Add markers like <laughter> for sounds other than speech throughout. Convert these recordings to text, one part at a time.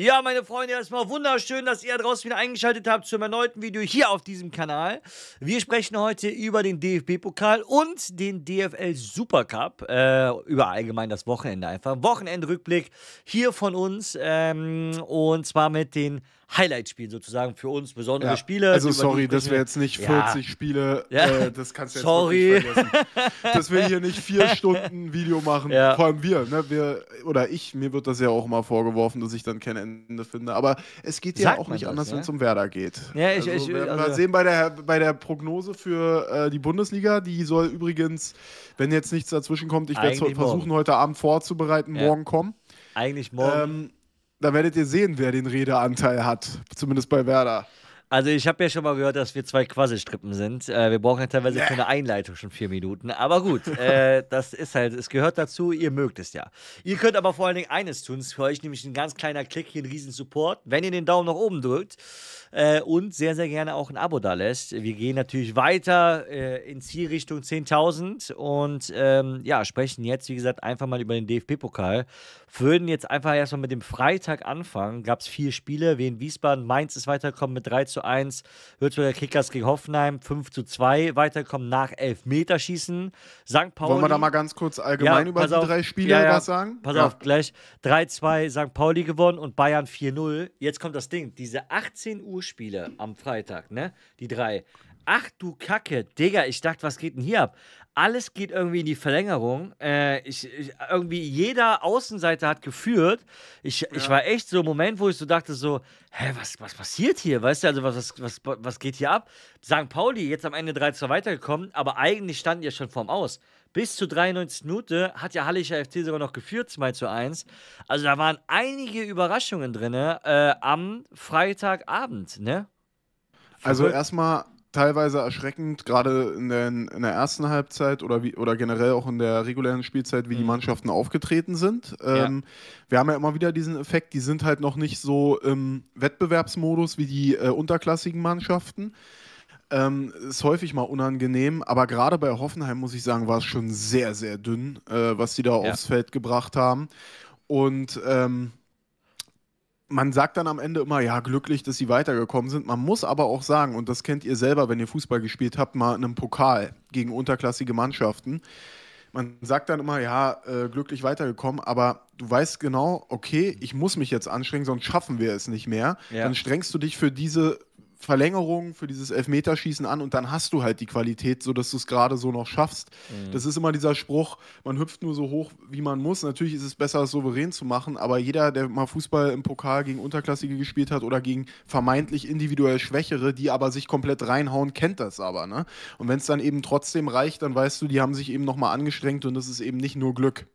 Ja, meine Freunde, erstmal wunderschön, dass ihr draußen wieder eingeschaltet habt zum erneuten Video hier auf diesem Kanal. Wir sprechen heute über den DFB-Pokal und den DFL Supercup. Äh, über allgemein das Wochenende einfach. Wochenendrückblick hier von uns ähm, und zwar mit den highlight spiel sozusagen für uns, besondere ja, Spiele. Also sorry, dass wir jetzt nicht 40 ja. Spiele, äh, das kannst du jetzt sorry. nicht vergessen. <laughs> Dass wir hier nicht vier Stunden Video machen, vor allem wir, ne? wir, oder ich, mir wird das ja auch mal vorgeworfen, dass ich dann kein Ende finde, aber es geht Sagt ja auch nicht das, anders, wenn es um Werder geht. Ja, ich, also, ich, ich wir also, sehen bei der, bei der Prognose für äh, die Bundesliga, die soll übrigens, wenn jetzt nichts dazwischen kommt, ich werde versuchen, morgen. heute Abend vorzubereiten, morgen kommen. Eigentlich morgen. Ähm, da werdet ihr sehen, wer den Redeanteil hat. Zumindest bei Werder. Also ich habe ja schon mal gehört, dass wir zwei Quasselstrippen sind. Äh, wir brauchen ja teilweise für eine Einleitung schon vier Minuten. Aber gut, äh, <laughs> das ist halt, es gehört dazu, ihr mögt es ja. Ihr könnt aber vor allen Dingen eines tun, ist für euch nämlich ein ganz kleiner Klick, hier ein riesen Support. Wenn ihr den Daumen nach oben drückt, äh, und sehr, sehr gerne auch ein Abo da lässt. Wir gehen natürlich weiter äh, in Zielrichtung 10.000 und ähm, ja, sprechen jetzt, wie gesagt, einfach mal über den DFB-Pokal. Würden jetzt einfach erstmal mit dem Freitag anfangen. Gab es vier Spiele. Wien Wiesbaden, Mainz ist weitergekommen mit 3 zu 1. Würzburger Kickers gegen Hoffenheim 5 zu 2. Weiterkommen nach Elfmeterschießen. St. Pauli. Wollen wir da mal ganz kurz allgemein ja, über die auf, drei Spiele ja, ja, was sagen? Pass auf, gleich. 3-2 St. Pauli gewonnen und Bayern 4-0. Jetzt kommt das Ding. Diese 18 Uhr Uhr Spiele am Freitag, ne? Die drei. Ach du Kacke, Digga, ich dachte, was geht denn hier ab? Alles geht irgendwie in die Verlängerung. Äh, ich, ich, irgendwie jeder Außenseiter hat geführt. Ich, ja. ich war echt so im Moment, wo ich so dachte, so, hä, was, was passiert hier? Weißt du, also was, was, was, was geht hier ab? St. Pauli jetzt am Ende 3 2 weitergekommen, aber eigentlich standen ja schon vorm Aus bis zur 93. Minute hat ja Hallischer FC sogar noch geführt, 2 zu 1. Also da waren einige Überraschungen drin äh, am Freitagabend, ne? Also erstmal teilweise erschreckend, gerade in der, in der ersten Halbzeit oder, wie, oder generell auch in der regulären Spielzeit, wie mhm. die Mannschaften aufgetreten sind. Ähm, ja. Wir haben ja immer wieder diesen Effekt, die sind halt noch nicht so im Wettbewerbsmodus wie die äh, unterklassigen Mannschaften. Ähm, ist häufig mal unangenehm, aber gerade bei Hoffenheim, muss ich sagen, war es schon sehr, sehr dünn, äh, was die da ja. aufs Feld gebracht haben. Und ähm, man sagt dann am Ende immer, ja, glücklich, dass sie weitergekommen sind. Man muss aber auch sagen, und das kennt ihr selber, wenn ihr Fußball gespielt habt, mal in einem Pokal gegen unterklassige Mannschaften. Man sagt dann immer, ja, äh, glücklich weitergekommen, aber du weißt genau, okay, ich muss mich jetzt anstrengen, sonst schaffen wir es nicht mehr. Ja. Dann strengst du dich für diese Verlängerung für dieses Elfmeterschießen an und dann hast du halt die Qualität, sodass du es gerade so noch schaffst. Mhm. Das ist immer dieser Spruch, man hüpft nur so hoch, wie man muss. Natürlich ist es besser, es souverän zu machen, aber jeder, der mal Fußball im Pokal gegen Unterklassige gespielt hat oder gegen vermeintlich individuell Schwächere, die aber sich komplett reinhauen, kennt das aber. Ne? Und wenn es dann eben trotzdem reicht, dann weißt du, die haben sich eben nochmal angestrengt und das ist eben nicht nur Glück.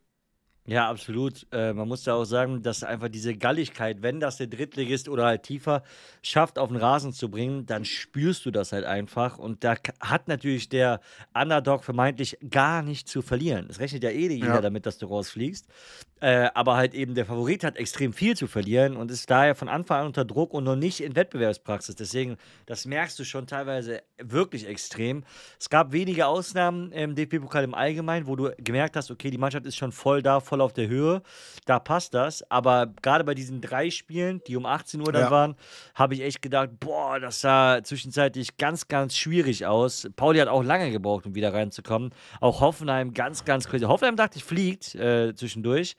Ja, absolut. Äh, man muss da auch sagen, dass einfach diese Galligkeit, wenn das der Drittligist oder halt tiefer schafft, auf den Rasen zu bringen, dann spürst du das halt einfach. Und da hat natürlich der Underdog vermeintlich gar nicht zu verlieren. Es rechnet ja eh jeder ja. damit, dass du rausfliegst. Äh, aber halt eben der Favorit hat extrem viel zu verlieren und ist daher von Anfang an unter Druck und noch nicht in Wettbewerbspraxis. Deswegen, das merkst du schon teilweise wirklich extrem. Es gab wenige Ausnahmen im DFB-Pokal im Allgemeinen, wo du gemerkt hast, okay, die Mannschaft ist schon voll da, voll auf der Höhe, da passt das. Aber gerade bei diesen drei Spielen, die um 18 Uhr dann ja. waren, habe ich echt gedacht, boah, das sah zwischenzeitlich ganz, ganz schwierig aus. Pauli hat auch lange gebraucht, um wieder reinzukommen. Auch Hoffenheim ganz, ganz crazy. Hoffenheim dachte ich, fliegt äh, zwischendurch.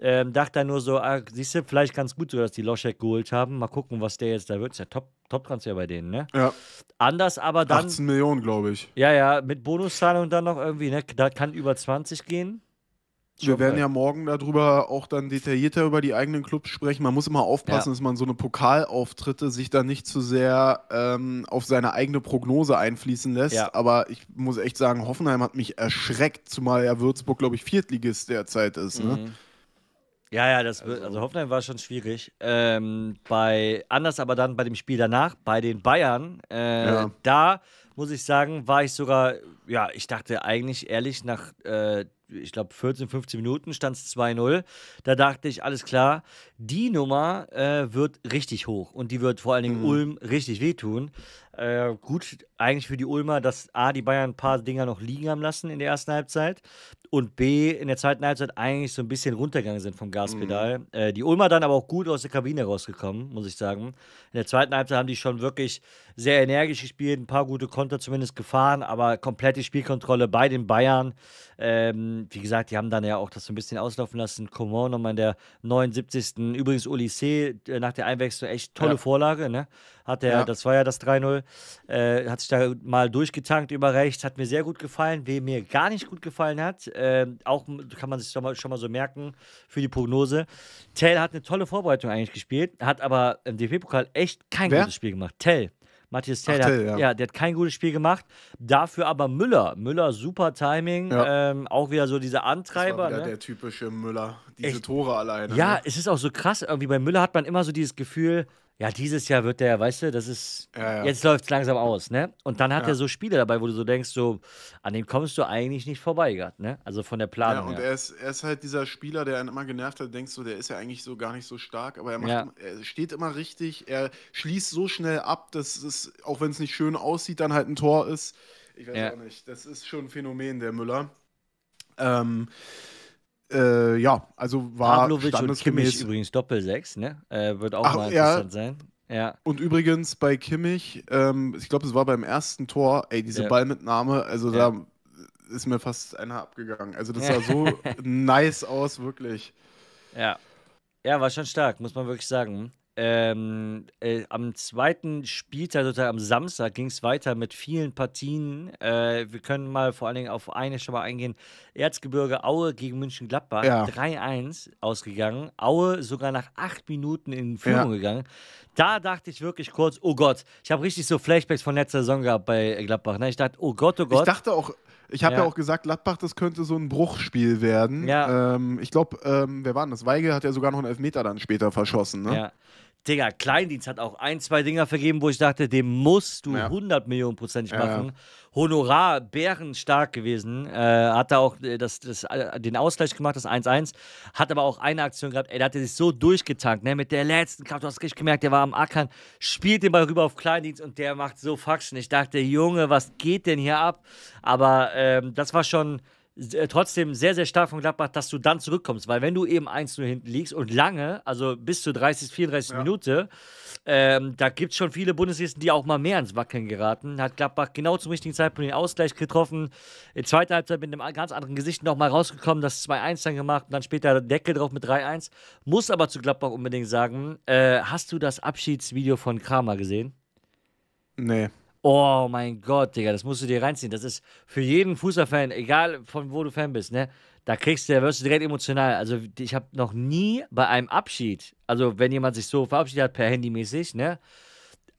Ähm, dachte dann nur so, ah, siehst du, vielleicht ganz gut so, dass die Loschek geholt haben. Mal gucken, was der jetzt da wird. Ist ja top, top Transfer bei denen, ne? Ja. Anders aber dann. 18 Millionen, glaube ich. Ja, ja, mit Bonuszahlung dann noch irgendwie, ne? Da kann über 20 gehen. Wir werden ja morgen darüber auch dann detaillierter über die eigenen Clubs sprechen. Man muss immer aufpassen, ja. dass man so eine Pokalauftritte sich dann nicht zu sehr ähm, auf seine eigene Prognose einfließen lässt. Ja. Aber ich muss echt sagen, Hoffenheim hat mich erschreckt, zumal ja Würzburg, glaube ich, Viertligist derzeit ist. Ne? Mhm. Ne? Ja, ja, das also, also Hoffenheim war schon schwierig. Ähm, bei anders aber dann bei dem Spiel danach, bei den Bayern, äh, ja. da muss ich sagen, war ich sogar, ja, ich dachte eigentlich ehrlich, nach, äh, ich glaube, 14, 15 Minuten stand es 2-0. Da dachte ich, alles klar, die Nummer äh, wird richtig hoch und die wird vor allen Dingen mhm. Ulm richtig wehtun. Äh, gut, eigentlich für die Ulmer, dass A, die Bayern ein paar Dinger noch liegen haben lassen in der ersten Halbzeit und B, in der zweiten Halbzeit eigentlich so ein bisschen runtergegangen sind vom Gaspedal. Mhm. Äh, die Ulmer dann aber auch gut aus der Kabine rausgekommen, muss ich sagen. In der zweiten Halbzeit haben die schon wirklich sehr energisch gespielt, ein paar gute Konter zumindest gefahren, aber komplette Spielkontrolle bei den Bayern. Ähm, wie gesagt, die haben dann ja auch das so ein bisschen auslaufen lassen. Coman nochmal in der 79. Übrigens Ulysses äh, nach der Einwechslung echt tolle ja. Vorlage, ne? Hat er, ja. das war ja das 3-0. Äh, hat sich da mal durchgetankt über rechts, hat mir sehr gut gefallen. Wem mir gar nicht gut gefallen hat, äh, auch kann man sich schon mal, schon mal so merken für die Prognose. Tell hat eine tolle Vorbereitung eigentlich gespielt, hat aber im DFB-Pokal echt kein Wer? gutes Spiel gemacht. Tell. Matthias Tell, Ach, Tell hat, ja. ja. der hat kein gutes Spiel gemacht. Dafür aber Müller. Müller, super Timing. Ja. Ähm, auch wieder so dieser Antreiber. Das ne? der typische Müller. Diese Echt? Tore alleine. Ja, ne? es ist auch so krass. Irgendwie bei Müller hat man immer so dieses Gefühl, ja, dieses Jahr wird der, weißt du, das ist, ja, ja. jetzt läuft es langsam aus, ne? Und dann hat ja. er so Spiele dabei, wo du so denkst, so, an dem kommst du eigentlich nicht vorbei, grad, ne? Also von der Planung. Ja, und Er, ist, er ist halt dieser Spieler, der einen immer genervt hat, denkst du, so, der ist ja eigentlich so gar nicht so stark, aber er, macht, er steht immer richtig, er schließt so schnell ab, dass es, auch wenn es nicht schön aussieht, dann halt ein Tor ist. Ich weiß auch nicht, das ist schon ein Phänomen, der Müller. Ähm, äh, ja, also war Pavlovic standesgemäß. Und Kimmich übrigens Doppel-6, ne? Äh, wird auch Ach, mal interessant ja. sein. Ja. Und übrigens bei Kimmich, ähm, ich glaube, es war beim ersten Tor, ey, diese ja. Ballmitnahme, also ja. da ist mir fast einer abgegangen. Also das sah so <laughs> nice aus, wirklich. Ja. Ja, war schon stark, muss man wirklich sagen ähm, äh, am zweiten Spieltag, sozusagen am Samstag, ging es weiter mit vielen Partien. Äh, wir können mal vor allen Dingen auf eine schon mal eingehen. Erzgebirge Aue gegen München-Gladbach, ja. 3-1 ausgegangen. Aue sogar nach acht Minuten in Führung ja. gegangen. Da dachte ich wirklich kurz, oh Gott, ich habe richtig so Flashbacks von letzter Saison gehabt bei Gladbach. Ne? Ich dachte, oh Gott, oh Gott. Ich dachte auch, ich habe ja. ja. auch gesagt, Gladbach, das könnte so ein Bruchspiel werden. Ja. Ähm, ich glaube, ähm, wer war denn das? Weigel hat ja sogar noch einen Elfmeter dann später verschossen. Ne? Ja. Digga, Kleindienst hat auch ein, zwei Dinger vergeben, wo ich dachte, dem musst du ja. 100 Millionen prozentig machen. Ja. Honorar bärenstark gewesen. Äh, hat da auch äh, das, das, äh, den Ausgleich gemacht, das 1-1. Hat aber auch eine Aktion gehabt. Ey, da hat er sich so durchgetankt, ne? Mit der letzten Kraft. Du hast richtig gemerkt, der war am Ackern. Spielt den Ball rüber auf Kleindienst und der macht so Faxen. Ich dachte, Junge, was geht denn hier ab? Aber ähm, das war schon äh, trotzdem sehr, sehr stark von Gladbach, dass du dann zurückkommst. Weil wenn du eben 1-0 hinten liegst und lange, also bis zu 30, 34 ja. Minuten, ähm, da gibt es schon viele Bundesligisten, die auch mal mehr ins Wackeln geraten. Hat Gladbach genau zum richtigen Zeitpunkt den Ausgleich getroffen. In zweiter Halbzeit mit einem ganz anderen Gesicht nochmal rausgekommen, das 2-1 dann gemacht und dann später Deckel drauf mit 3-1. Muss aber zu Gladbach unbedingt sagen, äh, hast du das Abschiedsvideo von Kramer gesehen? Nee. Oh mein Gott, Digga, das musst du dir reinziehen. Das ist für jeden Fußballfan, egal von wo du Fan bist, ne? Da kriegst du, da wirst du direkt emotional. Also ich habe noch nie bei einem Abschied, also wenn jemand sich so verabschiedet hat per Handymäßig, ne?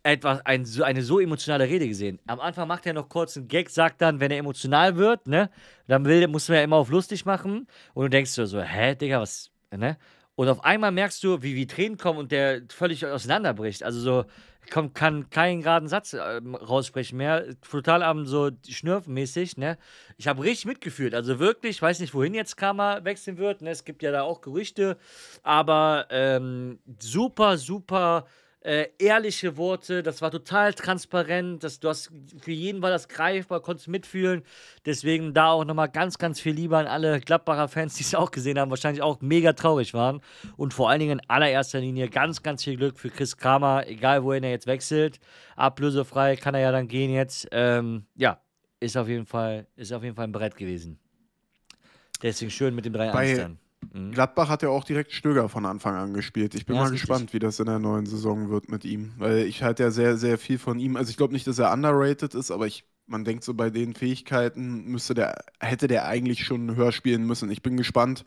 etwas, ein, eine so emotionale Rede gesehen. Am Anfang macht er noch kurz einen Gag, sagt dann, wenn er emotional wird, ne, dann will, muss man ja immer auf lustig machen. Und du denkst so, so hä, Digga, was, ne? Und auf einmal merkst du, wie, wie Tränen kommen und der völlig auseinanderbricht. Also so, komm, kann keinen geraden Satz ähm, raussprechen mehr. Total am so schnürfenmäßig, ne? Ich habe richtig mitgefühlt. Also wirklich, ich weiß nicht, wohin jetzt Karma wechseln wird. Ne? Es gibt ja da auch Gerüchte. Aber ähm, super, super äh, ehrliche Worte, das war total transparent, das, du hast, für jeden war das greifbar, konntest mitfühlen. Deswegen da auch nochmal ganz, ganz viel Liebe an alle Gladbacher Fans, die es auch gesehen haben, wahrscheinlich auch mega traurig waren. Und vor allen Dingen in allererster Linie ganz, ganz viel Glück für Chris Kramer, egal wohin er jetzt wechselt. Ablösefrei kann er ja dann gehen jetzt. Ähm, ja, ist auf jeden Fall, ist auf jeden Fall ein Brett gewesen. Deswegen schön mit dem 3-1 dann. Mhm. Gladbach hat ja auch direkt Stöger von Anfang an gespielt. Ich bin ja, mal gespannt, richtig. wie das in der neuen Saison wird mit ihm. Weil ich halt ja sehr, sehr viel von ihm. Also ich glaube nicht, dass er underrated ist, aber ich, man denkt so bei den Fähigkeiten müsste der, hätte der eigentlich schon höher spielen müssen. Ich bin gespannt,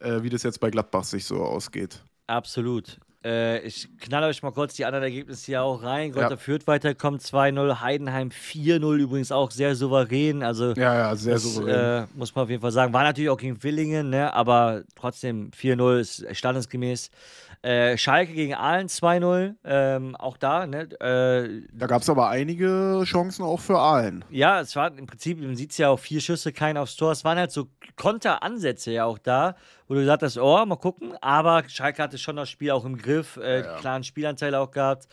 äh, wie das jetzt bei Gladbach sich so ausgeht. Absolut. Äh, ich knall euch mal kurz die anderen Ergebnisse hier auch rein. Gott, ja. führt weiter, kommt 2-0. Heidenheim 4-0, übrigens auch sehr souverän. Also, ja, ja, sehr das, souverän. Äh, muss man auf jeden Fall sagen. War natürlich auch gegen Willingen, ne? aber trotzdem 4-0 ist standesgemäß. Äh, Schalke gegen Aalen 2-0, ähm, auch da. Ne? Äh, da gab es aber einige Chancen auch für Aalen. Ja, es waren im Prinzip, man sieht es ja auch, vier Schüsse, kein aufs Tor. Es waren halt so Konteransätze ja auch da, wo du gesagt hast, oh, mal gucken. Aber Schalke hatte schon das Spiel auch im Griff, äh, ja, ja. klaren Spielanteil auch gehabt.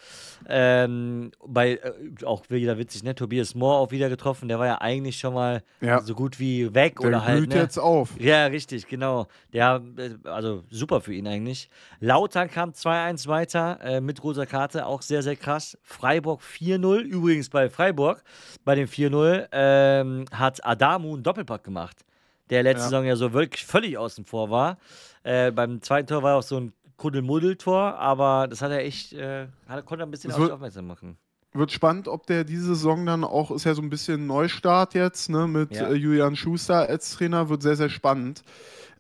Ähm, bei, äh, auch wieder witzig, ne? Tobias Mohr auch wieder getroffen. Der war ja eigentlich schon mal ja. so gut wie weg der oder halt. Der blüht ne? jetzt auf. Ja, richtig, genau. Der, äh, also super für ihn eigentlich. Lautern kam 2-1 weiter äh, mit rosa Karte, auch sehr, sehr krass. Freiburg 4-0. Übrigens bei Freiburg, bei dem 4-0, ähm, hat Adamu einen Doppelpack gemacht der letzte ja. Saison ja so wirklich völlig außen vor war. Äh, beim zweiten Tor war auch so ein Kuddelmuddel-Tor, aber das hat er echt, äh, hat, konnte ein bisschen auf aufmerksam machen. Wird spannend, ob der diese Saison dann auch, ist ja so ein bisschen Neustart jetzt, ne, mit ja. äh, Julian Schuster als Trainer, wird sehr, sehr spannend.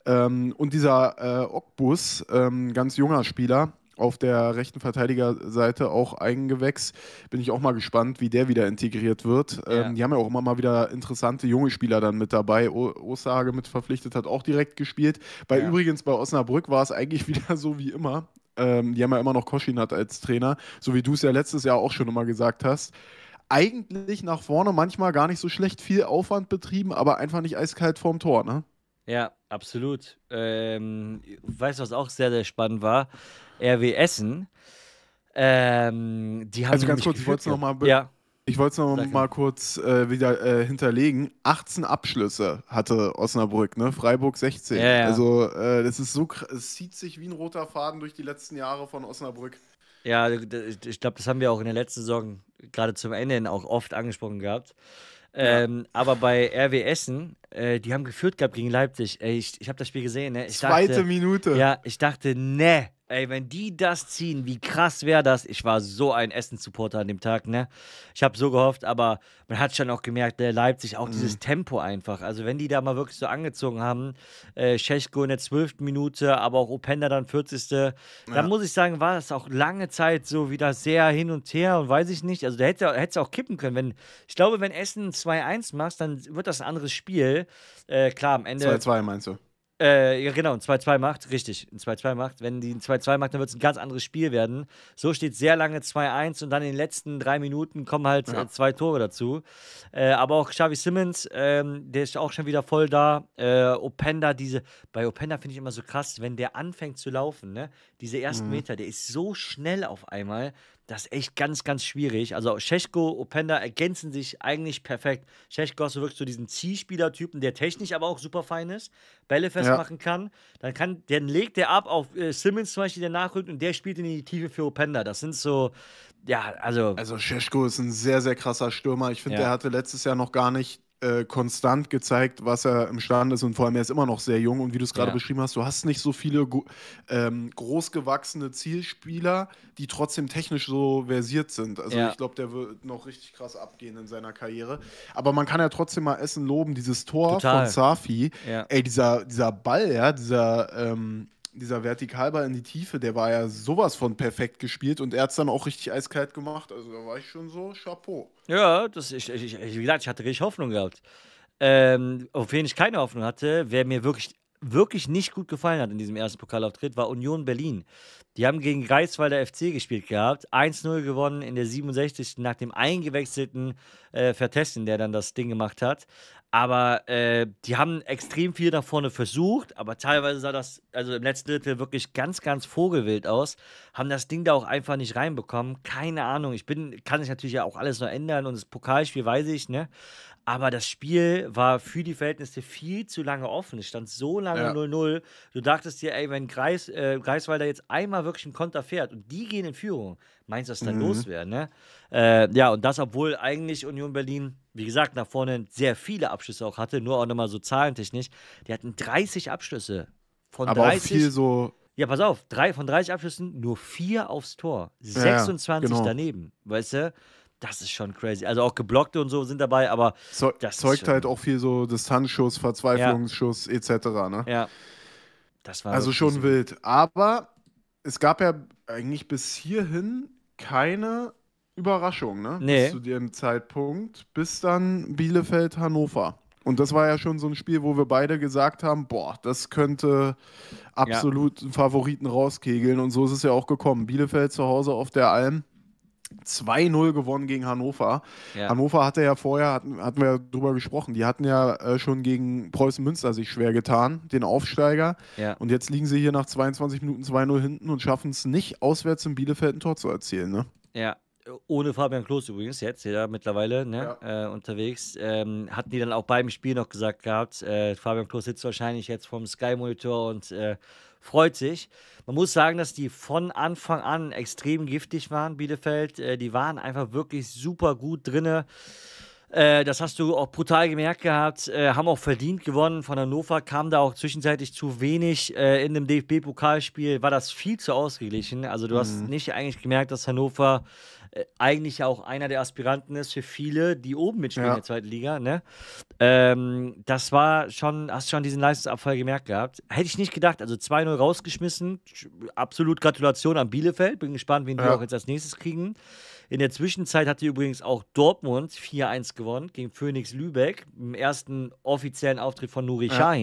Ähm, und dieser äh, Okbus, ähm, ganz junger Spieler, auf der rechten Verteidigerseite auch Eigengewächs. Bin ich auch mal gespannt, wie der wieder integriert wird. Ja. Ähm, die haben ja auch immer mal wieder interessante junge Spieler dann mit dabei. O Osage mit verpflichtet, hat auch direkt gespielt. Bei ja. übrigens bei Osnabrück war es eigentlich <laughs> wieder so wie immer. Ähm, die haben ja immer noch Koschinat als Trainer, so wie du es ja letztes Jahr auch schon immer gesagt hast eigentlich nach vorne manchmal gar nicht so schlecht viel Aufwand betrieben, aber einfach nicht eiskalt vorm Tor, ne? Ja, Absolut. Ähm, weißt du, was auch sehr, sehr spannend war? RW Essen. Ähm, die haben also ganz kurz, ich wollte es nochmal ja. Ich mal kurz äh, wieder äh, hinterlegen. 18 Abschlüsse hatte Osnabrück, ne? Freiburg 16. Ja, ja. Also äh, das ist so, es zieht sich wie ein roter Faden durch die letzten Jahre von Osnabrück. Ja, ich glaube, das haben wir auch in der letzten Saison gerade zum Ende auch oft angesprochen gehabt. Ähm, Aber bei RW Essen äh, die haben geführt gehabt gegen Leipzig. Ey, ich, ich habe das Spiel gesehen. Ne? Ich Zweite Minute. Ja, ich dachte, ne, ey, wenn die das ziehen, wie krass wäre das? Ich war so ein Essen-Supporter an dem Tag, ne? Ich habe so gehofft, aber man hat schon auch gemerkt, äh, Leipzig, auch mhm. dieses Tempo einfach. Also, wenn die da mal wirklich so angezogen haben, äh, in der 12. Minute, aber auch Openda dann 40. Ja. Dann muss ich sagen, war das auch lange Zeit so wieder sehr hin und her und weiß ich nicht. Also, da hätte es auch kippen können. Wenn, ich glaube, wenn Essen 2-1 machst, dann wird das ein anderes Spiel. Äh, klar, am Ende. 2-2 meinst du? Äh, ja, genau, ein 2-2 macht, richtig, ein 2-2 macht. Wenn die ein 2-2 macht, dann wird es ein ganz anderes Spiel werden. So steht sehr lange 2-1 und dann in den letzten drei Minuten kommen halt ja. Äh, zwei Tore dazu. Äh, aber auch Xavi Simmons, ähm, der ist auch schon wieder voll da. Äh, Openda, diese, bei Openda finde ich immer so krass, wenn der anfängt zu laufen, ne? diese ersten mhm. Meter, der ist so schnell auf einmal, das ist echt ganz, ganz schwierig. Also Scheschko, Openda ergänzen sich eigentlich perfekt. Scheschko hast du wirklich so diesen Zielspielertypen, der technisch aber auch super fein ist, Bälle festmachen ja. kann. Dann kann, den legt der ab auf äh, Simmons zum Beispiel, der nachrückt und der spielt in die Tiefe für Openda. Das sind so, ja, also. Also Scheschko ist ein sehr, sehr krasser Stürmer. Ich finde, ja. der hatte letztes Jahr noch gar nicht äh, konstant gezeigt, was er imstande ist und vor allem er ist immer noch sehr jung und wie du es gerade ja. beschrieben hast, du hast nicht so viele ähm, großgewachsene Zielspieler, die trotzdem technisch so versiert sind. Also ja. ich glaube, der wird noch richtig krass abgehen in seiner Karriere. Aber man kann ja trotzdem mal Essen loben, dieses Tor Total. von Safi, ja. ey, dieser, dieser Ball, ja, dieser ähm, dieser Vertikalball in die Tiefe, der war ja sowas von perfekt gespielt und er hat es dann auch richtig eiskalt gemacht. Also da war ich schon so, Chapeau. Ja, das, ich, ich, ich wie gesagt, ich hatte richtig Hoffnung gehabt. Ähm, auf wen ich keine Hoffnung hatte, wer mir wirklich, wirklich nicht gut gefallen hat in diesem ersten Pokalauftritt, war Union Berlin. Die haben gegen Greifswalder FC gespielt gehabt, 1-0 gewonnen in der 67. nach dem eingewechselten äh, Vertessen, der dann das Ding gemacht hat. Aber äh, die haben extrem viel nach vorne versucht, aber teilweise sah das, also im letzten Drittel wirklich ganz, ganz vogelwild aus. Haben das Ding da auch einfach nicht reinbekommen. Keine Ahnung. Ich bin, kann sich natürlich ja auch alles noch ändern und das Pokalspiel weiß ich, ne? Aber das Spiel war für die Verhältnisse viel zu lange offen. Es stand so lange ja. 0-0. Du dachtest dir, ey, wenn Greis, äh, Greiswalder jetzt einmal wirklich einen Konter fährt und die gehen in Führung, meinst du, dass dann mhm. los wäre, ne? Äh, ja, und das, obwohl eigentlich Union Berlin, wie gesagt, nach vorne sehr viele Abschlüsse auch hatte, nur auch nochmal so zahlentechnisch. Die hatten 30 Abschlüsse. Von Aber 30, auch viel so ja, pass auf, drei, von 30 Abschlüssen nur vier aufs Tor, 26 ja, genau. daneben, weißt du? das ist schon crazy. Also auch geblockte und so sind dabei, aber Zeug, das zeugt halt auch viel so Distanzschuss, Verzweiflungsschuss ja. etc. Ne? Ja. Das war also schon wild. Aber es gab ja eigentlich bis hierhin keine Überraschung, ne? Nee. Bis zu dem Zeitpunkt, bis dann Bielefeld Hannover. Und das war ja schon so ein Spiel, wo wir beide gesagt haben, boah, das könnte absolut ja. Favoriten rauskegeln. Und so ist es ja auch gekommen. Bielefeld zu Hause auf der Alm 2-0 gewonnen gegen Hannover. Ja. Hannover hatte ja vorher, hatten, hatten wir drüber gesprochen, die hatten ja äh, schon gegen Preußen Münster sich schwer getan, den Aufsteiger. Ja. Und jetzt liegen sie hier nach 22 Minuten 2-0 hinten und schaffen es nicht, auswärts in Bielefeld ein Tor zu erzielen. Ne? Ja, ohne Fabian Klos übrigens jetzt, ja, mittlerweile ne, ja. Äh, unterwegs, ähm, hatten die dann auch beim Spiel noch gesagt gehabt, äh, Fabian Klos sitzt wahrscheinlich jetzt vom Sky-Monitor und äh, freut sich. Man muss sagen, dass die von Anfang an extrem giftig waren, Bielefeld. Äh, die waren einfach wirklich super gut drinne. Äh, das hast du auch brutal gemerkt gehabt, äh, haben auch verdient gewonnen. Von Hannover kam da auch zwischenzeitlich zu wenig. In dem DFB-Pokalspiel war das viel zu ausgeglichen. Also, du mhm. hast nicht eigentlich gemerkt, dass Hannover äh, eigentlich ja auch einer der Aspiranten ist für viele, die oben mitspielen ja. in der zweiten Liga. Ne? Ähm, das war schon, hast du schon diesen Leistungsabfall gemerkt gehabt. Hätte ich nicht gedacht. Also 2-0 rausgeschmissen. Absolut Gratulation an Bielefeld. Bin gespannt, wen ja. wir auch jetzt als nächstes kriegen. In der Zwischenzeit hatte übrigens auch Dortmund 4-1 gewonnen gegen Phoenix Lübeck im ersten offiziellen Auftritt von Nuri ja.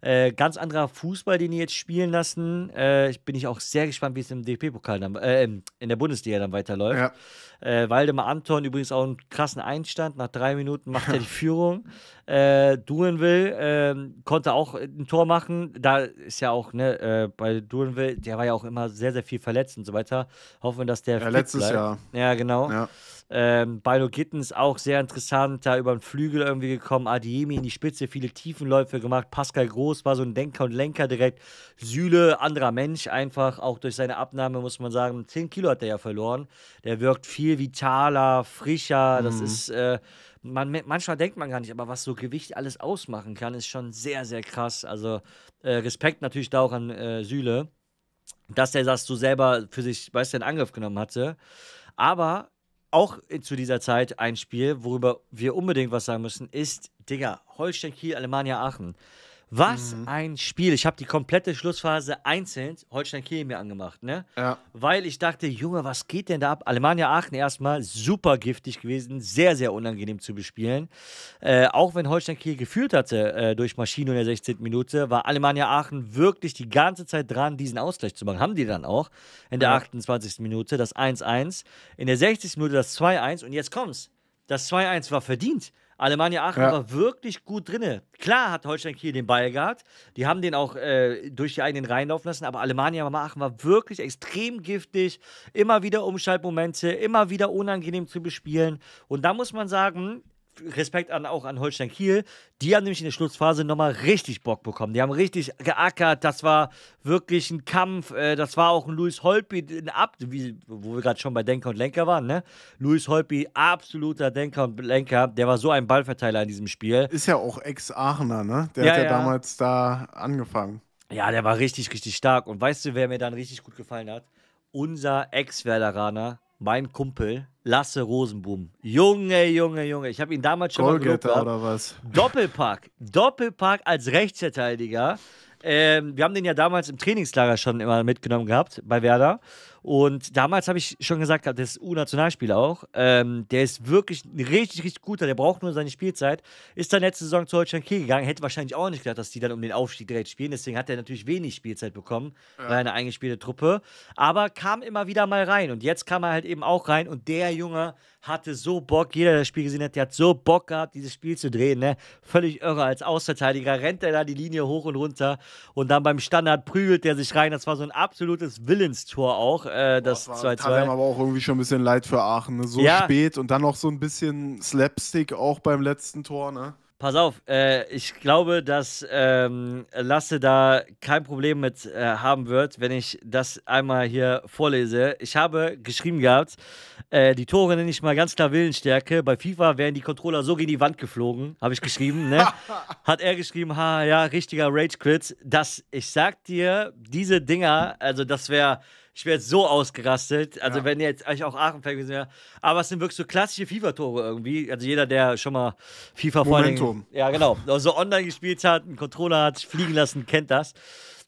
Äh, ganz anderer Fußball, den die jetzt spielen lassen. Äh, bin ich auch sehr gespannt, wie es im DFB-Pokal dann, äh, ähm, in der Bundesliga dann weiterläuft. Ja. Äh, Waldemar Anton übrigens auch einen krassen Einstand. Nach drei Minuten macht er die <laughs> Führung äh, Durenville ähm, konnte auch ein Tor machen. Da ist ja auch, ne, äh, bei Durenville, der war ja auch immer sehr, sehr viel verletzt und so weiter. Hoffen wir, dass der. Ja, letztes bleibt. Jahr. Ja, genau. Ja. Ähm, Balo Gitten auch sehr interessant, da über den Flügel irgendwie gekommen. Adiemi in die Spitze, viele Tiefenläufe gemacht. Pascal Groß war so ein Denker und Lenker direkt. Süle, anderer Mensch einfach, auch durch seine Abnahme muss man sagen. 10 Kilo hat er ja verloren. Der wirkt viel vitaler, frischer. Das mhm. ist. Äh, man, manchmal denkt man gar nicht, aber was so Gewicht alles ausmachen kann, ist schon sehr, sehr krass. Also äh, Respekt natürlich da auch an äh, Süle, dass er das so selber für sich, weißt du, in Angriff genommen hatte. Aber auch zu dieser Zeit ein Spiel, worüber wir unbedingt was sagen müssen, ist, Digga, Holstein Kiel, Alemannia Aachen. Was mhm. ein Spiel. Ich habe die komplette Schlussphase einzeln Holstein Kiel mir angemacht, ne? Ja. Weil ich dachte, Junge, was geht denn da ab? Alemannia Aachen erstmal super giftig gewesen, sehr, sehr unangenehm zu bespielen. Äh, auch wenn Holstein Kiel geführt hatte äh, durch Maschine in der 16. Minute, war Alemannia Aachen wirklich die ganze Zeit dran, diesen Ausgleich zu machen. Haben die dann auch in der ja. 28. Minute das 1-1, in der 60. Minute das 2-1 und jetzt kommt's. Das 2-1 war verdient. Alemannia Aachen ja. war wirklich gut drinne. Klar hat Holstein Kiel den Ball gehabt. Die haben den auch äh, durch die eigenen Reihen laufen lassen. Aber Alemannia Aachen war wirklich extrem giftig. Immer wieder Umschaltmomente, immer wieder unangenehm zu bespielen. Und da muss man sagen, Respekt an, auch an Holstein Kiel. Die haben nämlich in der Schlussphase nochmal richtig Bock bekommen. Die haben richtig geackert. Das war wirklich ein Kampf. Äh, das war auch ein Luis Holpi, ein Ab wie, wo wir gerade schon bei Denker und Lenker waren. Ne? Luis Holpi, absoluter Denker und Lenker. Der war so ein Ballverteiler in diesem Spiel. Ist ja auch Ex-Aachener, ne? Der ja, hat ja, ja damals da angefangen. Ja, der war richtig, richtig stark. Und weißt du, wer mir dann richtig gut gefallen hat? Unser Ex-Werderaner mein Kumpel Lasse Rosenboom. Junge, Junge, Junge. Ich habe ihn damals schon Goalgetter mal gelobt. oder was? Doppelpark. Doppelpark als Rechtsverteidiger. Ähm, wir haben den ja damals im Trainingslager schon immer mitgenommen gehabt bei Werder. Und damals habe ich schon gesagt, das ist U-Nationalspieler auch. Ähm, der ist wirklich ein richtig, richtig guter. Der braucht nur seine Spielzeit. Ist dann letzte Saison zu Deutschland Kiel gegangen. Hätte wahrscheinlich auch nicht gedacht, dass die dann um den Aufstieg direkt spielen. Deswegen hat er natürlich wenig Spielzeit bekommen, ja. einer eingespielten Truppe. Aber kam immer wieder mal rein. Und jetzt kam er halt eben auch rein. Und der Junge hatte so Bock. Jeder, der das Spiel gesehen hat, der hat so Bock gehabt, dieses Spiel zu drehen. Ne? Völlig irre. Als Außenverteidiger rennt er da die Linie hoch und runter. Und dann beim Standard prügelt er sich rein. Das war so ein absolutes Willenstor auch äh, das 2-2. Tat einem aber auch irgendwie schon ein bisschen leid für Aachen. Ne? So ja. spät und dann noch so ein bisschen Slapstick auch beim letzten Tor. Ne? Pass auf, äh, ich glaube, dass ähm, Lasse da kein Problem mit äh, haben wird, wenn ich das einmal hier vorlese. Ich habe geschrieben gehabt, äh, die Tore nenne ich mal ganz klar Willenstärke. Bei FIFA wären die Controller so gegen die Wand geflogen, habe ich geschrieben. Ne? <laughs> Hat er geschrieben, ha, ja, richtiger Rage Quit. Das, ich sag dir, diese Dinger, also das wäre ich wäre so ausgerastet. Also, ja. wenn jetzt eigentlich auch Aachen-Fan gewesen wäre. Aber es sind wirklich so klassische FIFA-Tore irgendwie. Also, jeder, der schon mal FIFA Momentum. Ja, genau. So also online gespielt hat, einen Controller hat, fliegen lassen, kennt das.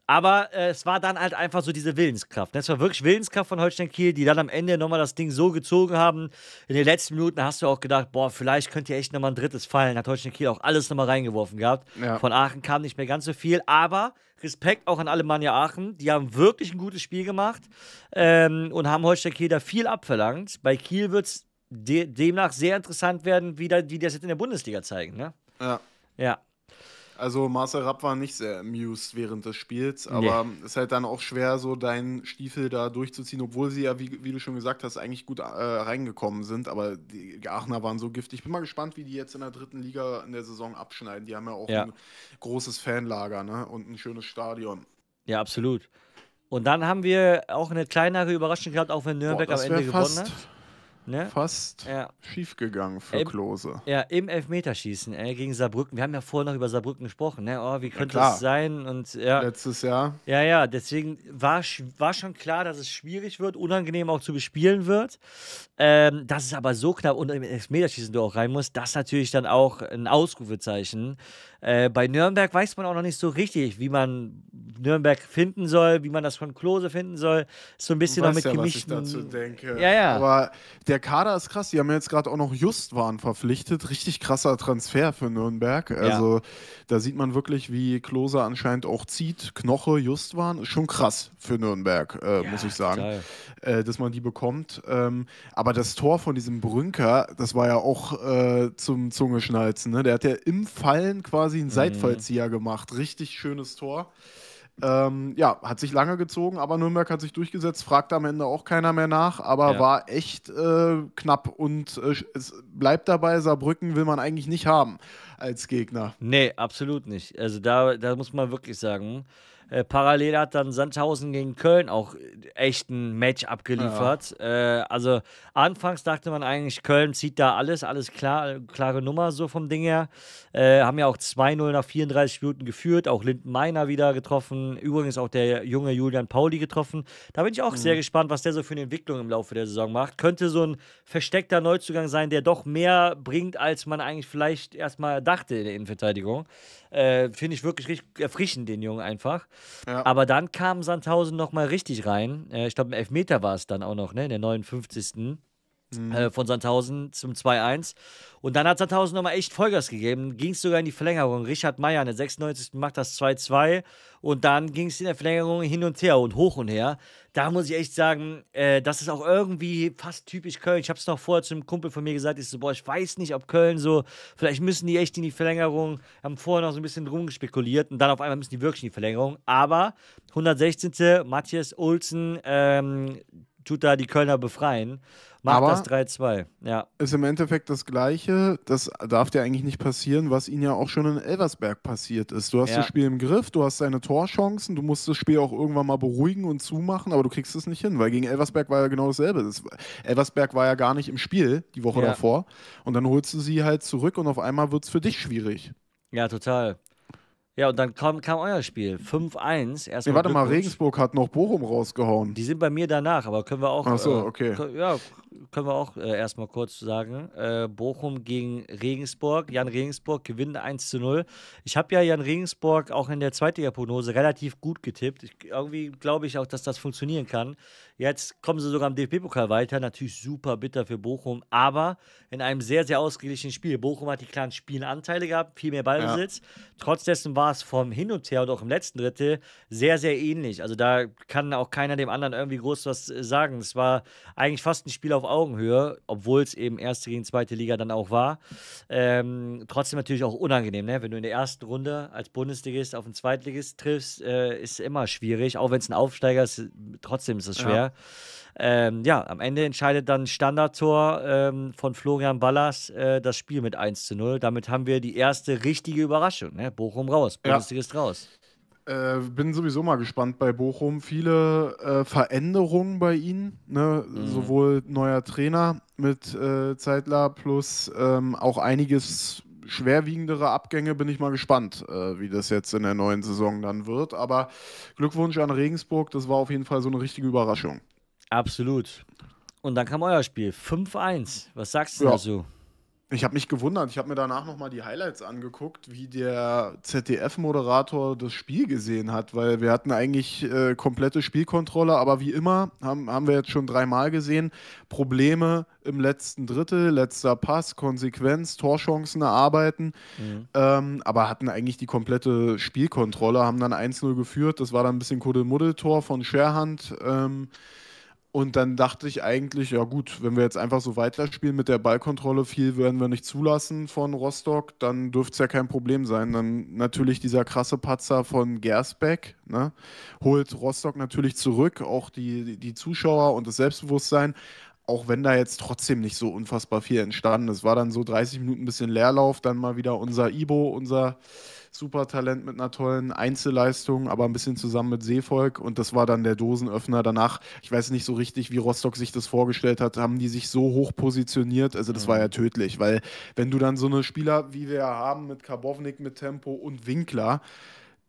Aber äh, es war dann halt einfach so diese Willenskraft. Ne? Es war wirklich Willenskraft von Holstein Kiel, die dann am Ende nochmal das Ding so gezogen haben. In den letzten Minuten hast du auch gedacht, boah, vielleicht könnte hier echt nochmal ein drittes fallen. Hat Holstein Kiel auch alles nochmal reingeworfen gehabt. Ja. Von Aachen kam nicht mehr ganz so viel, aber Respekt auch an Alemannia Aachen. Die haben wirklich ein gutes Spiel gemacht ähm, und haben Holstein Kiel da viel abverlangt. Bei Kiel wird es de demnach sehr interessant werden, wie, da, wie die das jetzt in der Bundesliga zeigen. Ne? Ja. Ja, also Marcel Rapp war nicht sehr amused während des Spiels, aber es nee. ist halt dann auch schwer, so deinen Stiefel da durchzuziehen, obwohl sie ja, wie, wie du schon gesagt hast, eigentlich gut äh, reingekommen sind, aber die Aachener waren so giftig. Ich bin mal gespannt, wie die jetzt in der dritten Liga in der Saison abschneiden. Die haben ja auch ja. ein großes Fanlager ne? und ein schönes Stadion. Ja, absolut. Und dann haben wir auch eine kleinere Überraschung gehabt, auch wenn Nürnberg Boah, am Ende gewonnen hat. Ne? Fast ja. schiefgegangen für Im, Klose. Ja, im Elfmeterschießen ey, äh, gegen Saarbrücken. Wir haben ja vorher noch über Saarbrücken gesprochen. Ne? Oh, wie könnte ja, das sein? Und, ja. Letztes Jahr. Ja, ja, deswegen war, war schon klar, dass es schwierig wird, unangenehm auch zu bespielen wird. Ähm, dass es aber so knapp unter dem Elfmeterschießen du auch rein musst, das ist natürlich dann auch ein Ausrufezeichen. Äh, bei Nürnberg weiß man auch noch nicht so richtig, wie man Nürnberg finden soll, wie man das von Klose finden soll. so ein bisschen noch mit ja, gemischten. Was ich dazu denke. Ja, ja. Aber der der Kader ist krass. Die haben jetzt gerade auch noch Justwan verpflichtet. Richtig krasser Transfer für Nürnberg. Also ja. da sieht man wirklich, wie Klose anscheinend auch zieht. Knoche, Justwan, schon krass für Nürnberg, äh, ja, muss ich sagen, äh, dass man die bekommt. Ähm, aber das Tor von diesem Brünker, das war ja auch äh, zum Zungeschnalzen. Ne? Der hat ja im Fallen quasi einen mhm. Seitfallzieher gemacht. Richtig schönes Tor. Ähm, ja, hat sich lange gezogen, aber Nürnberg hat sich durchgesetzt, fragt am Ende auch keiner mehr nach, aber ja. war echt äh, knapp und äh, es bleibt dabei, Saarbrücken will man eigentlich nicht haben als Gegner. Nee, absolut nicht. Also da, da muss man wirklich sagen, äh, parallel hat dann Sandhausen gegen Köln auch äh, echt ein Match abgeliefert. Ja. Äh, also anfangs dachte man eigentlich, Köln zieht da alles, alles klar, äh, klare Nummer so vom Ding her. Äh, haben ja auch 2-0 nach 34 Minuten geführt, auch Lind Meiner wieder getroffen, übrigens auch der junge Julian Pauli getroffen. Da bin ich auch mhm. sehr gespannt, was der so für eine Entwicklung im Laufe der Saison macht. Könnte so ein versteckter Neuzugang sein, der doch mehr bringt, als man eigentlich vielleicht erstmal dachte in der Innenverteidigung. Finde ich wirklich richtig erfrischend, den Jungen einfach. Ja. Aber dann kam Sandhausen nochmal richtig rein. Äh, ich glaube, im Elfmeter war es dann auch noch, ne? In der 59. Äh, mhm. Äh, von Sandhausen zum 2-1. Und dann hat Sandhausen nochmal echt Vollgas gegeben. Ging es sogar in die Verlängerung. Richard Meyer in der 96. macht das 2-2. Und dann ging es in der Verlängerung hin und her und hoch und her. Da muss ich echt sagen, äh, das ist auch irgendwie fast typisch Köln. Ich habe es noch vorher zu einem Kumpel von mir gesagt. Ich so, boah, ich weiß nicht, ob Köln so, vielleicht müssen die echt in die Verlängerung. Haben vorher noch so ein bisschen rumgespekuliert. Und dann auf einmal müssen die wirklich in die Verlängerung. Aber 116. Matthias Olsen, ähm, tut da die Kölner befreien. Macht Aber das 3-2. Ja. Ist im Endeffekt das Gleiche. Das darf dir eigentlich nicht passieren, was ihnen ja auch schon in Elversberg passiert ist. Du hast ja. das Spiel im Griff, du hast deine Torchancen, du musst das Spiel auch irgendwann mal beruhigen und zumachen, aber du kriegst es nicht hin, weil gegen Elversberg war ja genau dasselbe. Das, Elversberg war ja gar nicht im Spiel die Woche ja. davor und dann holst du sie halt zurück und auf einmal wird es für dich schwierig. Ja, total. Ja, und dann kam, kam euer Spiel. 5-1. Nee, warte mal, Regensburg hat noch Bochum rausgehauen. Die sind bei mir danach, aber können wir auch. Ach so, äh, okay. Äh, ja, können wir auch äh, erstmal kurz sagen. Äh, Bochum gegen Regensburg. Jan Regensburg gewinnt 1 zu 0. Ich habe ja Jan Regensburg auch in der Zweitliga-Prognose relativ gut getippt. Ich, irgendwie glaube ich auch, dass das funktionieren kann. Jetzt kommen sie sogar am DFB-Pokal weiter. Natürlich super bitter für Bochum, aber in einem sehr, sehr ausgeglichenen Spiel. Bochum hat die klaren Spielanteile gehabt, viel mehr Ballbesitz. Ja. Trotz war war es vom Hin und Her und auch im letzten Drittel sehr, sehr ähnlich. Also da kann auch keiner dem anderen irgendwie groß was äh, sagen. Es war eigentlich fast ein Spiel auf Augenhöhe, obwohl es eben erste gegen zweite Liga dann auch war. Ähm, trotzdem natürlich auch unangenehm, ne? wenn du in der ersten Runde als Bundesligist auf den Zweitligist triffst, äh, ist immer schwierig. Auch wenn es ein Aufsteiger ist, trotzdem ist es schwer. Ja. Ähm, ja, am Ende entscheidet dann Standardtor ähm, von Florian Ballas äh, das Spiel mit 1 zu 0. Damit haben wir die erste richtige Überraschung. Ne? Bochum raus, Bundesliga ja. ist raus. Äh, bin sowieso mal gespannt bei Bochum. Viele äh, Veränderungen bei ihnen, ne? mhm. sowohl neuer Trainer mit äh, Zeitler plus ähm, auch einiges schwerwiegendere Abgänge. Bin ich mal gespannt, äh, wie das jetzt in der neuen Saison dann wird. Aber Glückwunsch an Regensburg, das war auf jeden Fall so eine richtige Überraschung. Absolut. Und dann kam euer Spiel. 5-1. Was sagst du ja. dazu? Ich habe mich gewundert. Ich habe mir danach nochmal die Highlights angeguckt, wie der ZDF-Moderator das Spiel gesehen hat, weil wir hatten eigentlich äh, komplette Spielkontrolle, aber wie immer haben, haben wir jetzt schon dreimal gesehen, Probleme im letzten Drittel, letzter Pass, Konsequenz, Torchancen erarbeiten, mhm. ähm, aber hatten eigentlich die komplette Spielkontrolle, haben dann 1-0 geführt. Das war dann ein bisschen Kuddelmuddel-Tor von Scherhand. Ähm, und dann dachte ich eigentlich, ja gut, wenn wir jetzt einfach so weiterspielen mit der Ballkontrolle, viel werden wir nicht zulassen von Rostock, dann dürfte es ja kein Problem sein. Dann natürlich dieser krasse Patzer von Gersbeck, ne, holt Rostock natürlich zurück, auch die, die Zuschauer und das Selbstbewusstsein. Auch wenn da jetzt trotzdem nicht so unfassbar viel entstanden ist. War dann so 30 Minuten ein bisschen Leerlauf, dann mal wieder unser Ibo, unser super Talent mit einer tollen Einzelleistung, aber ein bisschen zusammen mit Seevolk und das war dann der Dosenöffner. Danach, ich weiß nicht so richtig, wie Rostock sich das vorgestellt hat, haben die sich so hoch positioniert. Also das war ja mhm. tödlich, weil wenn du dann so eine Spieler, wie wir ja haben, mit Karbovnik, mit Tempo und Winkler,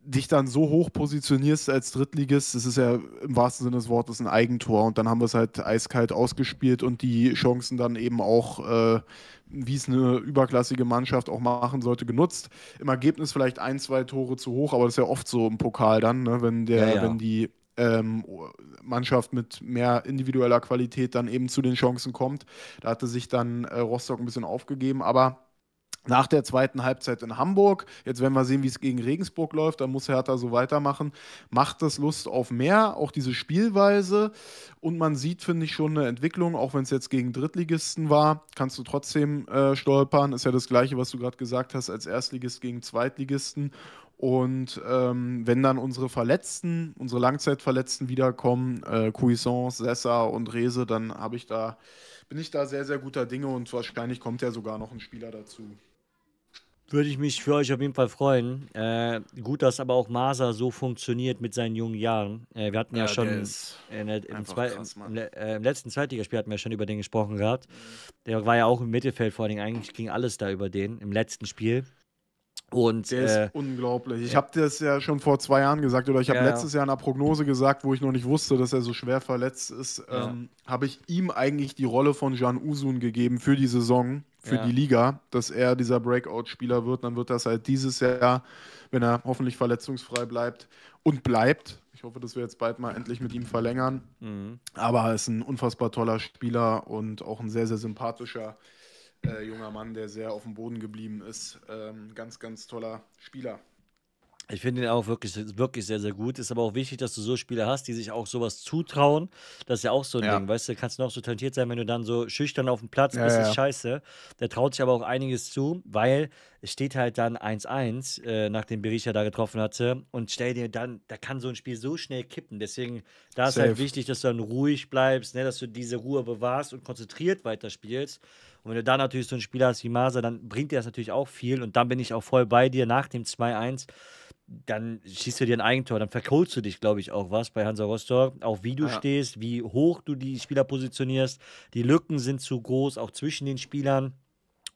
dich dann so hoch positionierst als Drittligist, das ist ja im wahrsten Sinne des Wortes ein Eigentor und dann haben wir es halt eiskalt ausgespielt und die Chancen dann eben auch, äh, wie es eine überklassige Mannschaft auch machen sollte, genutzt. Im Ergebnis vielleicht ein, zwei Tore zu hoch, aber das ist ja oft so im Pokal dann, ne? wenn der, ja, ja. wenn die ähm, Mannschaft mit mehr individueller Qualität dann eben zu den Chancen kommt. Da hatte sich dann äh, Rostock ein bisschen aufgegeben, aber nach der zweiten Halbzeit in Hamburg. Jetzt werden wir sehen, wie es gegen Regensburg läuft. Da muss Hertha so weitermachen. Macht das Lust auf mehr, auch diese Spielweise. Und man sieht, finde ich, schon eine Entwicklung, auch wenn es jetzt gegen Drittligisten war. Kannst du trotzdem äh, stolpern. Ist ja das Gleiche, was du gerade gesagt hast, als Erstligist gegen Zweitligisten. Und ähm, wenn dann unsere Verletzten, unsere Langzeitverletzten wiederkommen, äh, Cuisance, Sessa und Rese, dann habe ich da, bin ich da sehr, sehr guter Dinge und wahrscheinlich kommt ja sogar noch ein Spieler dazu würde ich mich für euch auf jeden Fall freuen. Äh, gut, dass aber auch Masa so funktioniert mit seinen jungen Jahren. Äh, wir hatten ja, ja schon äh, in, im, zwei, krass, im, äh, im, letzten Zweitligaspiel hatten wir schon über den gesprochen gehabt. Der war ja auch im Mittelfeld vor allen Dingen. Eigentlich ging alles da über den im letzten Spiel. Und, der ist äh, unglaublich. Ich habe das ja schon vor zwei Jahren gesagt oder ich habe ja, letztes Jahr in einer Prognose gesagt, wo ich noch nicht wusste, dass er so schwer verletzt ist, ja. ähm, habe ich ihm eigentlich die Rolle von Jan Usun gegeben für die Saison für ja. die Liga, dass er dieser Breakout-Spieler wird. Dann wird das halt dieses Jahr, wenn er hoffentlich verletzungsfrei bleibt und bleibt. Ich hoffe, dass wir jetzt bald mal endlich mit ihm verlängern. Mhm. Aber er ist ein unfassbar toller Spieler und auch ein sehr, sehr sympathischer äh, junger Mann, der sehr auf dem Boden geblieben ist. Ähm, ganz, ganz toller Spieler. Ich finde ihn auch wirklich, wirklich sehr, sehr gut. Ist aber auch wichtig, dass du so Spieler hast, die sich auch sowas zutrauen. Das ist ja auch so ein ja. Ding, weißt du, kannst du noch so talentiert sein, wenn du dann so schüchtern auf dem Platz bist, ja, ist scheiße. Der traut sich aber auch einiges zu, weil es steht halt dann 1-1, äh, nachdem Berisha da getroffen hatte. Und stell dir dann, da kann so ein Spiel so schnell kippen. Deswegen, da ist halt Safe. halt wichtig, dass du dann ruhig bleibst, ne, dass du diese Ruhe bewahrst und konzentriert weiterspielst. Und wenn du da natürlich so ein Spieler hast wie Maser, dann bringt dir das natürlich auch viel. Und dann bin ich auch voll bei dir nach dem 2-1 dann schießt du dir ein Eigentor, dann verkohlst du dich, glaube ich, auch was bei Hansa Rostock. Auch wie du ja. stehst, wie hoch du die Spieler positionierst. Die Lücken sind zu groß, auch zwischen den Spielern.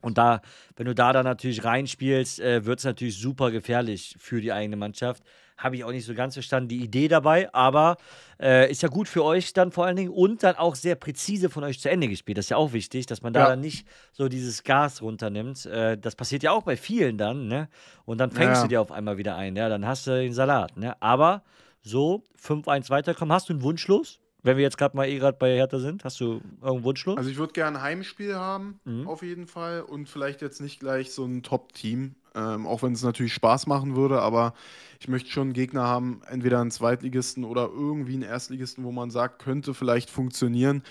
Und da, wenn du da dann natürlich reinspielst, äh, wird es natürlich super gefährlich für die eigene Mannschaft. Habe ich auch nicht so ganz verstanden, die Idee dabei, aber äh, ist ja gut für euch dann vor allen Dingen und dann auch sehr präzise von euch zu Ende gespielt. Das ist ja auch wichtig, dass man da ja. dann nicht so dieses Gas runternimmt. Äh, das passiert ja auch bei vielen dann, ne? Und dann fängst ja. du dir auf einmal wieder ein, ja? Dann hast du den Salat, ne? Aber so 5-1 weiterkommen, hast du einen Wunsch los? wenn wir jetzt gerade mal eh gerade bei Hertha sind, hast du irgendeinen Wunsch Also ich würde gerne ein Heimspiel haben, mhm. auf jeden Fall. Und vielleicht jetzt nicht gleich so ein Top-Team. Ähm, auch wenn es natürlich Spaß machen würde, aber ich möchte schon einen Gegner haben, entweder einen Zweitligisten oder irgendwie einen Erstligisten, wo man sagt, könnte vielleicht funktionieren.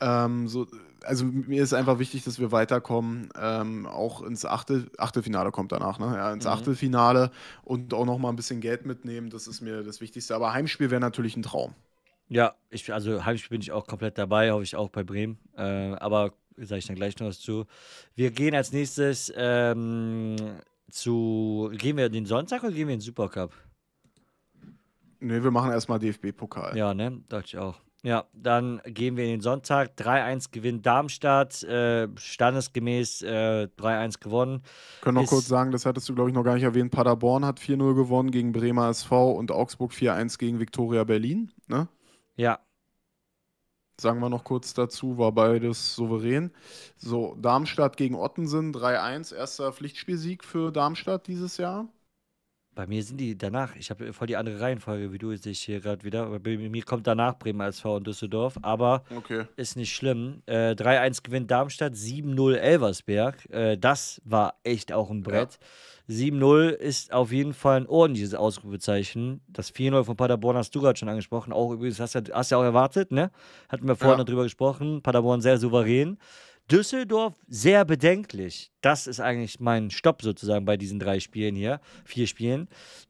Ähm, so, also mir ist einfach wichtig, dass wir weiterkommen, ähm, auch ins Achtel, Achtelfinale kommt danach, ne? Ja, ins mhm. Achtelfinale und auch nochmal ein bisschen Geld mitnehmen, das ist mir das Wichtigste. Aber Heimspiel wäre natürlich ein Traum. Ja, ich, also Heimspiel bin ich auch komplett dabei, hoffe ich auch bei Bremen. Äh, aber sage ich dann gleich noch was zu. Wir gehen als nächstes ähm, zu. Gehen wir den Sonntag oder gehen wir in den Supercup? Ne, wir machen erstmal DFB-Pokal. Ja, ne? Dachte ich auch. Ja, dann gehen wir in den Sonntag. 3-1 gewinnt Darmstadt. Äh, standesgemäß äh, 3-1 gewonnen. Können noch kurz sagen, das hattest du, glaube ich, noch gar nicht erwähnt. Paderborn hat 4-0 gewonnen gegen Bremer SV und Augsburg 4-1 gegen Viktoria Berlin. Ne? Ja. Sagen wir noch kurz dazu, war beides souverän. So, Darmstadt gegen Ottensen 3-1, erster Pflichtspielsieg für Darmstadt dieses Jahr. Bei mir sind die danach. Ich habe voll die andere Reihenfolge, wie du sehe ich hier gerade wieder. Bei mir kommt danach Bremen als V und Düsseldorf, aber Okay. ist nicht schlimm. Äh, 3-1 gewinnt Darmstadt, 7-0 Elversberg. Äh, das war echt auch ein Brett. 7-0 ist auf jeden Fall ein ordentliches Ausrufezeichen. Das 4-0 von Paderborn hast du gerade schon angesprochen. Auch übrigens, hast du ja, hast ja auch erwartet, ne? Hatten wir vorhin Ja. noch gesprochen. Paderborn sehr souverän. Düsseldorf sehr bedenklich. Das ist eigentlich mein Stopp sozusagen bei diesen drei Spielen hier, vier Spielen.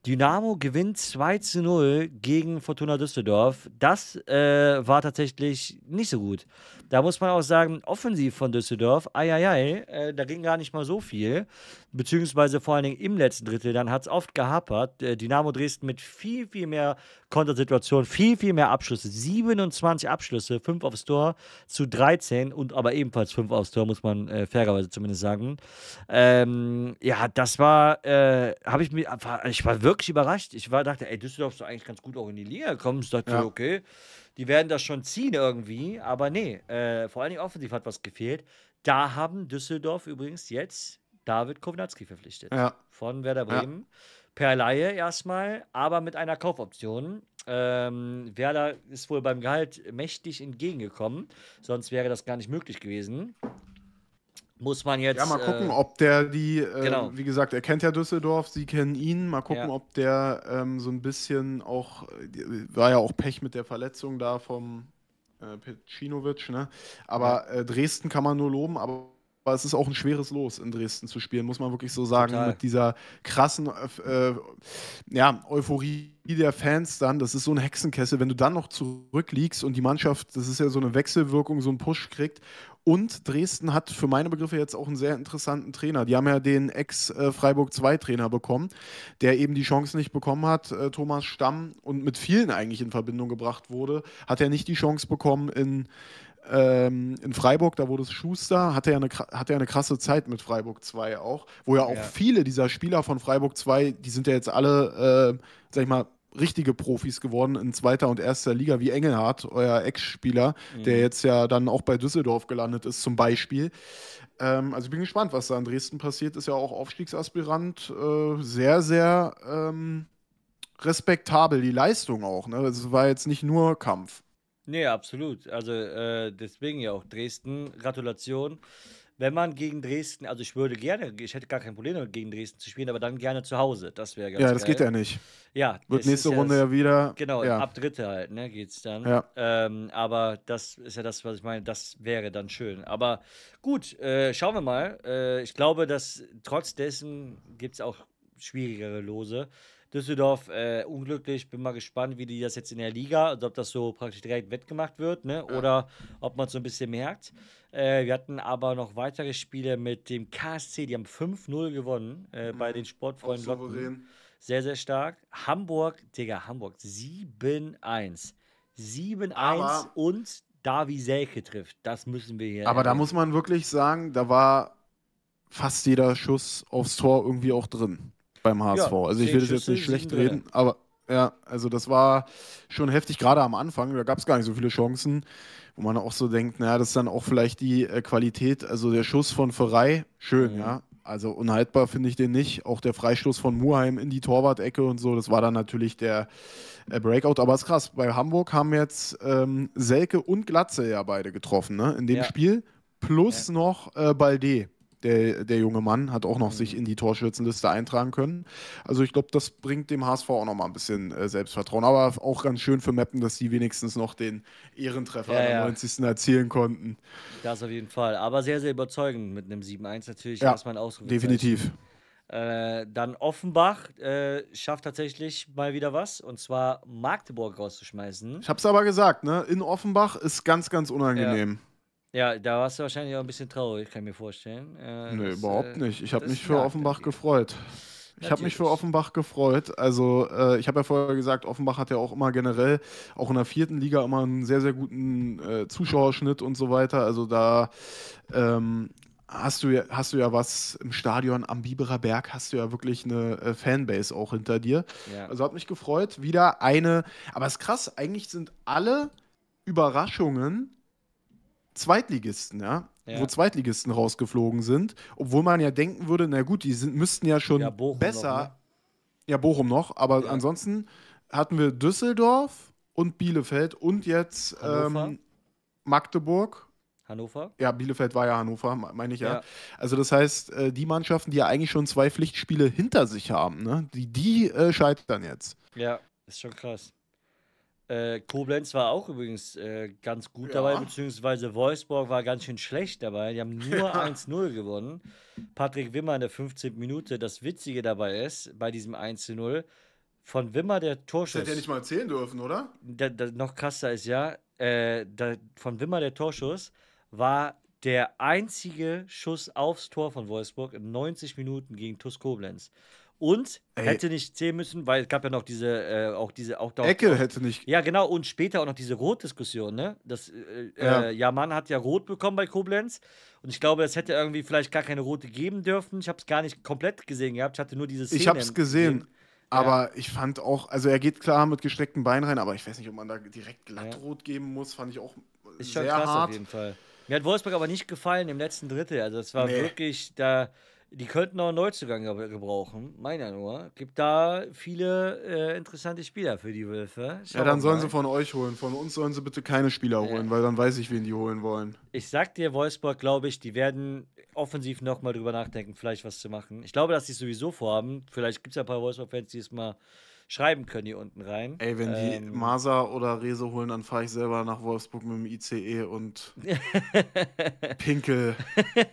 Dynamo gewinnt 2 zu 0 gegen Fortuna Düsseldorf. Das äh, war tatsächlich nicht so gut. Da muss man auch sagen, offensiv von Düsseldorf, eieiei, äh, da ging gar nicht mal so viel. Beziehungsweise vor allen Dingen im letzten Drittel, dann hat es oft gehapert. Äh, Dynamo Dresden mit viel, viel mehr Kontersituationen, viel, viel mehr Abschlüsse. 27 Abschlüsse, 5 aufs Tor zu 13 und aber ebenfalls 5 aufs Tor, muss man äh, fairerweise zumindest sagen. Ähm, ja, das war, äh, habe ich mir, äh, ich war wirklich überrascht. Ich war, dachte, ey, Düsseldorf ist doch eigentlich ganz gut auch in die Liga gekommen. Ich dachte, ja. okay, die werden das schon ziehen irgendwie, aber nee, äh, vor allen Dingen offensiv hat was gefehlt. Da haben Düsseldorf übrigens jetzt David Kovnatski verpflichtet. Ja. Von Werder Bremen. Ja. Per Laie erstmal, aber mit einer Kaufoption. Ähm, Werder ist wohl beim Gehalt mächtig entgegengekommen, sonst wäre das gar nicht möglich gewesen. Muss man jetzt. Ja, mal äh, gucken, äh, ob der die, äh, genau. wie gesagt, er kennt ja Düsseldorf, sie kennen ihn. Mal gucken, ja. ob der ähm, so ein bisschen auch, äh, war ja auch Pech mit der Verletzung da vom äh, Pecinovic, ne? Aber äh, Dresden kann man nur loben, aber aber es ist auch ein schweres Los in Dresden zu spielen, muss man wirklich so sagen, Total. mit dieser krassen äh, ja, Euphorie der Fans dann, das ist so ein Hexenkessel, wenn du dann noch zurückliegst und die Mannschaft, das ist ja so eine Wechselwirkung, so einen Push kriegt und Dresden hat für meine Begriffe jetzt auch einen sehr interessanten Trainer. Die haben ja den Ex-Freiburg 2-Trainer bekommen, der eben die Chance nicht bekommen hat, äh, Thomas Stamm, und mit vielen eigentlich in Verbindung gebracht wurde, hat er nicht die Chance bekommen, in ähm, in Freiburg, da wurde es Schuster, hatte ja eine, hatte ja eine krasse Zeit mit Freiburg 2 auch, wo ja auch ja. viele dieser Spieler von Freiburg 2, die sind ja jetzt alle, äh, sag ich mal, richtige Profis geworden in zweiter und erster Liga, wie Engelhardt, euer Ex-Spieler, mhm. der jetzt ja dann auch bei Düsseldorf gelandet ist, zum Beispiel. Ähm, also ich bin gespannt, was da in Dresden passiert. Ist ja auch Aufstiegsaspirant. Äh, sehr, sehr ähm, respektabel, die Leistung auch. Ne? Also es war jetzt nicht nur Kampf. Nee, absolut. Also äh, deswegen ja auch Dresden. Gratulation. Wenn man gegen Dresden, also ich würde gerne, ich hätte gar kein Problem damit, gegen Dresden zu spielen, aber dann gerne zu Hause. Das wäre ganz Ja, das geil. geht ja nicht. Ja. Wird nächste Runde ja, wieder. Genau, ja. ab Dritte halt, ne, geht's dann. Ja. Ähm, aber das ist ja das, was ich meine, das wäre dann schön. Aber gut, äh, schauen wir mal. Äh, ich glaube, dass trotz dessen gibt es auch schwierigere Lose. Düsseldorf äh, unglücklich, bin mal gespannt, wie die das jetzt in der Liga, also ob das so praktisch direkt wettgemacht wird, ne? Oder ob man es so ein bisschen merkt. Äh, wir hatten aber noch weitere Spiele mit dem KSC, die haben 5-0 gewonnen äh, mhm. bei den Sportfreunden Locken. Sehr, sehr stark. Hamburg, Digga, Hamburg 7-1. 7-1 und Davi Selke trifft. Das müssen wir hier. Aber da muss man wirklich sagen, da war fast jeder Schuss aufs Tor irgendwie auch drin beim HSV. Ja, also ich will das jetzt nicht schlecht reden, aber ja, also das war schon heftig, gerade am Anfang, da gab es gar nicht so viele Chancen, wo man auch so denkt, naja, das ist dann auch vielleicht die äh, Qualität, also der Schuss von Ferrei, schön, mhm. ja. Also unhaltbar finde ich den nicht. Auch der Freistoß von Muheim in die Torwart-Ecke und so, das war dann natürlich der äh, Breakout. Aber es ist krass, bei Hamburg haben jetzt ähm, Selke und Glatze ja beide getroffen, ne? In dem ja. Spiel. Plus ja. noch äh, Balde der, der junge Mann hat auch noch mhm. sich in die Torschützenliste eintragen können. Also ich glaube, das bringt dem HSV auch noch mal ein bisschen äh, Selbstvertrauen. Aber auch ganz schön für Meppen, dass sie wenigstens noch den Ehrentreffer ja, am 90. erzielen konnten. Das auf jeden Fall. Aber sehr, sehr überzeugend mit einem 7-1 natürlich, ja, man ausrufen Definitiv. Äh, dann Offenbach äh, schafft tatsächlich mal wieder was und zwar Magdeburg rauszuschmeißen. Ich habe es aber gesagt, ne? In Offenbach ist ganz, ganz unangenehm. Ja. Ja, da warst du wahrscheinlich auch ein bisschen traurig, kann ich mir vorstellen. Äh, nee, das, überhaupt äh, nicht. Ich habe mich für Offenbach gefreut. Ich habe mich für Offenbach gefreut. Also, äh, ich habe ja vorher gesagt, Offenbach hat ja auch immer generell, auch in der vierten Liga, immer einen sehr, sehr guten äh, Zuschauerschnitt und so weiter. Also, da ähm, hast, du ja, hast du ja was im Stadion am Biberer Berg, hast du ja wirklich eine äh, Fanbase auch hinter dir. Ja. Also, hat mich gefreut. Wieder eine, aber es ist krass, eigentlich sind alle Überraschungen Zweitligisten, ja? ja? Wo Zweitligisten rausgeflogen sind, obwohl man ja denken würde, na gut, die sind, müssten ja schon ja, besser. Noch, ne? Ja, Bochum noch, aber ja. ansonsten hatten wir Düsseldorf und Bielefeld und jetzt ähm, Magdeburg. Hannover? Ja, Bielefeld war ja Hannover, meine ich ja. ja. Also das heißt, äh, die Mannschaften, die ja eigentlich schon zwei Pflichtspiele hinter sich haben, ne? die, die äh, scheitern jetzt. Ja, ist schon krass. Äh, Koblenz war auch übrigens äh, ganz gut ja. dabei, beziehungsweise Wolfsburg war ganz schön schlecht dabei. Die haben nur <laughs> ja. 1-0 gewonnen. Patrick Wimmer in der 15. Minute. Das Witzige dabei ist, bei diesem 1-0, von Wimmer der Torschuss. Das hätte er nicht mal erzählen dürfen, oder? Da, da, noch krasser ist ja, äh, da, von Wimmer der Torschuss war der einzige Schuss aufs Tor von Wolfsburg in 90 Minuten gegen TuS Koblenz. Und Ey. hätte nicht zählen müssen, weil es gab ja noch diese, äh, auch diese, auch da. Ecke hätte nicht. Ja, genau. Und später auch noch diese Rot-Diskussion, ne? Das, äh, äh ja. Äh, Jaman hat ja Rot bekommen bei Koblenz. Und ich glaube, es hätte irgendwie vielleicht gar keine Rote geben dürfen. Ich habe es gar nicht komplett gesehen gehabt. Ich hatte nur dieses. Ich habe es gesehen. gesehen. Aber ja. ich fand auch, also er geht klar mit gestreckten Beinen rein, aber ich weiß nicht, ob man da direkt glatt ja. rot geben muss, fand ich auch Ist sehr schon krass hart. auf jeden Fall. Mir hat Wolfsburg aber nicht gefallen im letzten Drittel. Also es war nee. wirklich, da die könnten auch einen Neuzugang gebrauchen, meiner nur. Gibt da viele äh, interessante Spieler für die Wölfe. Schauen ja, dann sollen sie von euch holen. Von uns sollen sie bitte keine Spieler ja. holen, weil dann weiß ich, wen die holen wollen. Ich sag dir, Wolfsburg, glaube ich, die werden offensiv nochmal drüber nachdenken, vielleicht was zu machen. Ich glaube, dass sie es sowieso vorhaben. Vielleicht gibt es ja ein paar Wolfsburg-Fans, die es mal Schreiben können hier unten rein. Ey, wenn ähm, die Masa oder Rese holen, dann fahre ich selber nach Wolfsburg mit dem ICE und <laughs> pinkel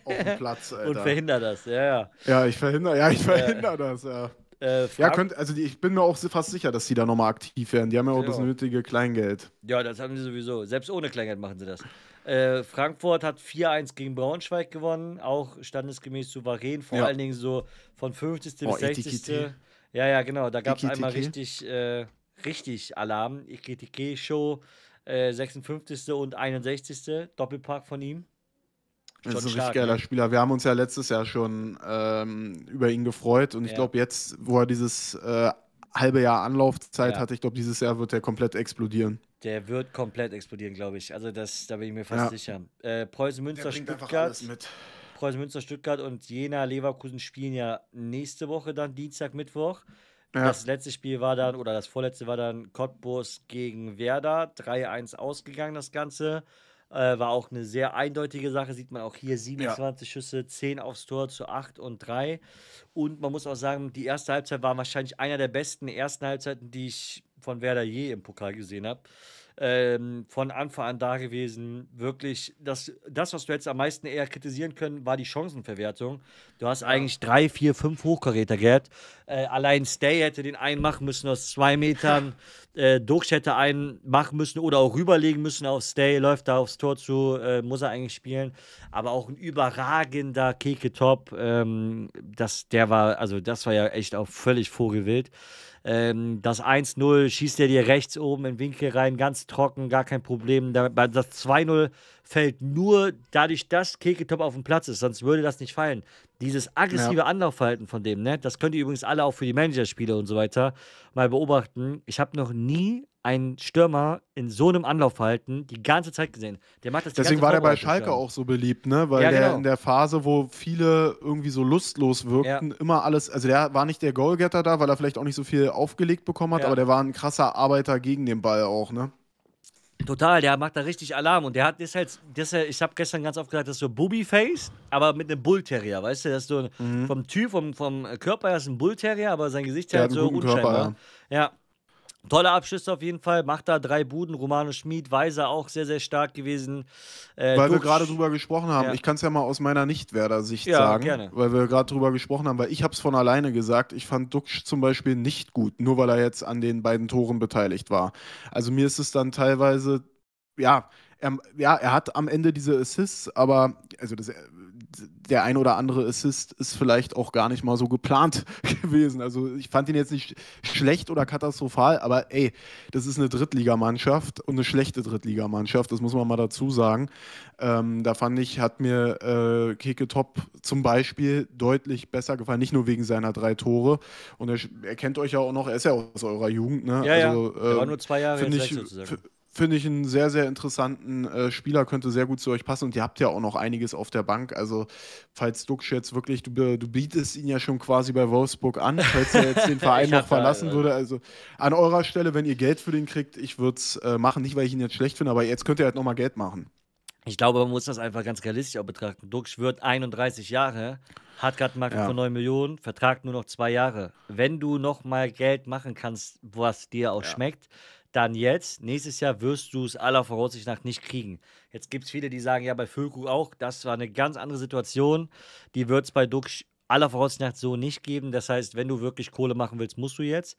auf den Platz. <laughs> Alter. Und verhindere das, ja, ja. Ja, ich verhindere, ja, ich verhindere äh, das, ja. Äh, ja, könnt, also die, ich bin mir auch fast sicher, dass die da nochmal aktiv werden. Die haben ja genau. auch das nötige Kleingeld. Ja, das haben sie sowieso. Selbst ohne Kleingeld machen sie das. Äh, Frankfurt hat 4-1 gegen Braunschweig gewonnen, auch standesgemäß souverän, vor ja. allen Dingen so von 50. Oh, bis 60. Etikette. Ja, ja, genau. Da gab es einmal richtig, äh, richtig Alarm. Ikitike Show, äh, 56. und 61. Doppelpark von ihm. das ist ein richtig geiler ne? Spieler. Wir haben uns ja letztes Jahr schon ähm, über ihn gefreut und ja. ich glaube, jetzt, wo er dieses äh, halbe Jahr Anlaufzeit ja. hatte, ich glaube, dieses Jahr wird er komplett explodieren. Der wird komplett explodieren, glaube ich. Also, das, da bin ich mir fast ja. sicher. Äh, Preußen Münster Stuttgart. Preußen Münster, Stuttgart und Jena, Leverkusen spielen ja nächste Woche dann Dienstag, Mittwoch. Ja. Das letzte Spiel war dann, oder das vorletzte war dann Cottbus gegen Werder. 3-1 ausgegangen, das Ganze. Äh, war auch eine sehr eindeutige Sache. Sieht man auch hier 27 ja. Schüsse, 10 aufs Tor zu 8 und 3. Und man muss auch sagen, die erste Halbzeit war wahrscheinlich einer der besten ersten Halbzeiten, die ich von Werder je im Pokal gesehen habe ähm, von Anfang an da gewesen. Wirklich, das, das, was du jetzt am meisten eher kritisieren können, war die Chancenverwertung. Du hast eigentlich drei, vier, fünf Hochkaräter gehabt. Äh, allein Stay hätte den einen machen müssen aus zwei Metern. Äh, Duxch hätte einen machen müssen oder auch rüberlegen müssen auf Stay. Läuft da aufs Tor zu, äh, muss er eigentlich spielen. Aber auch ein überragender Keke Top. Ähm, das, der war, also das war ja echt auch völlig vorgewillt. Ähm, das 1-0 schießt er dir rechts oben in Winkel rein, ganz trocken, gar kein Problem. Das 2-0 fällt nur dadurch, dass Keketop auf dem Platz ist, sonst würde das nicht fallen. Dieses aggressive ja. Anlaufverhalten von dem, ne? das könnt ihr übrigens alle auch für die Managerspiele und so weiter mal beobachten. Ich habe noch nie einen Stürmer in so einem Anlaufverhalten die ganze Zeit gesehen. Der macht das Deswegen war der bei Schalke Stürmer. auch so beliebt, ne? Weil ja, der genau. in der Phase, wo viele irgendwie so lustlos wirkten, ja. immer alles, also der war nicht der Goalgetter da, weil er vielleicht auch nicht so viel aufgelegt bekommen hat, ja. aber der war ein krasser Arbeiter gegen den Ball auch, ne? Total, der macht da richtig Alarm und der hat das halt, das halt, ich habe gestern ganz oft gesagt, das ist so Booby-Face, aber mit einem Bullterrier, weißt du, das ist so mhm. vom Typ, vom, vom Körper her ist ein Bullterrier, aber sein Gesicht ist halt so unscheinbar. Körper, ja. ja, Tolle Abschlüsse auf jeden Fall. Macht da drei Buden. Romano Schmid, Weiser auch sehr, sehr stark gewesen. Äh, weil wir gerade drüber gesprochen haben. Ja. Ich kann es ja mal aus meiner nichtwerder werder sicht ja, sagen. Gerne. Weil wir gerade drüber gesprochen haben. Weil ich habe es von alleine gesagt. Ich fand Duxch zum Beispiel nicht gut. Nur weil er jetzt an den beiden Toren beteiligt war. Also mir ist es dann teilweise, ja, er, ja, er hat am Ende diese Assists, aber also das der ein oder andere Assist ist vielleicht auch gar nicht mal so geplant <laughs> gewesen. Also ich fand ihn jetzt nicht schlecht oder katastrophal, aber ey, das ist eine Drittligamannschaft und eine schlechte Drittligamannschaft, das muss man mal dazu sagen. Ähm, da fand ich, hat mir äh, Keke Top zum Beispiel deutlich besser gefallen, nicht nur wegen seiner drei Tore. Und er, er kennt euch ja auch noch, er ist ja aus eurer Jugend. Ne? Ja, also, ja. Er war ähm, nur zwei Jahre ich, finde ich einen sehr, sehr interessanten äh, Spieler, könnte sehr gut zu euch passen und ihr habt ja auch noch einiges auf der Bank. Also, falls Duxch jetzt wirklich, du, du bietest ihn ja schon quasi bei Wolfsburg an, falls er jetzt den <laughs> Verein noch äh, verlassen also. würde. Also, an eurer Stelle, wenn ihr Geld für den kriegt, ich würde es äh, machen. Nicht, weil ich ihn jetzt schlecht finde, aber jetzt könnt ihr halt nochmal Geld machen. Ich glaube, man muss das einfach ganz realistisch auch betrachten. Duxch wird 31 Jahre, hat gerade einen Markt ja. von 9 Millionen, Vertrag nur noch zwei Jahre. Wenn du nochmal Geld machen kannst, was dir auch ja. schmeckt, dann jetzt. Nächstes Jahr wirst du es aller Voraussicht nach nicht kriegen. Jetzt gibt es viele, die sagen, ja, bei Füllkrug auch, das war eine ganz andere Situation. Die wird es bei Duck aller Voraussicht nach so nicht geben. Das heißt, wenn du wirklich Kohle machen willst, musst du jetzt.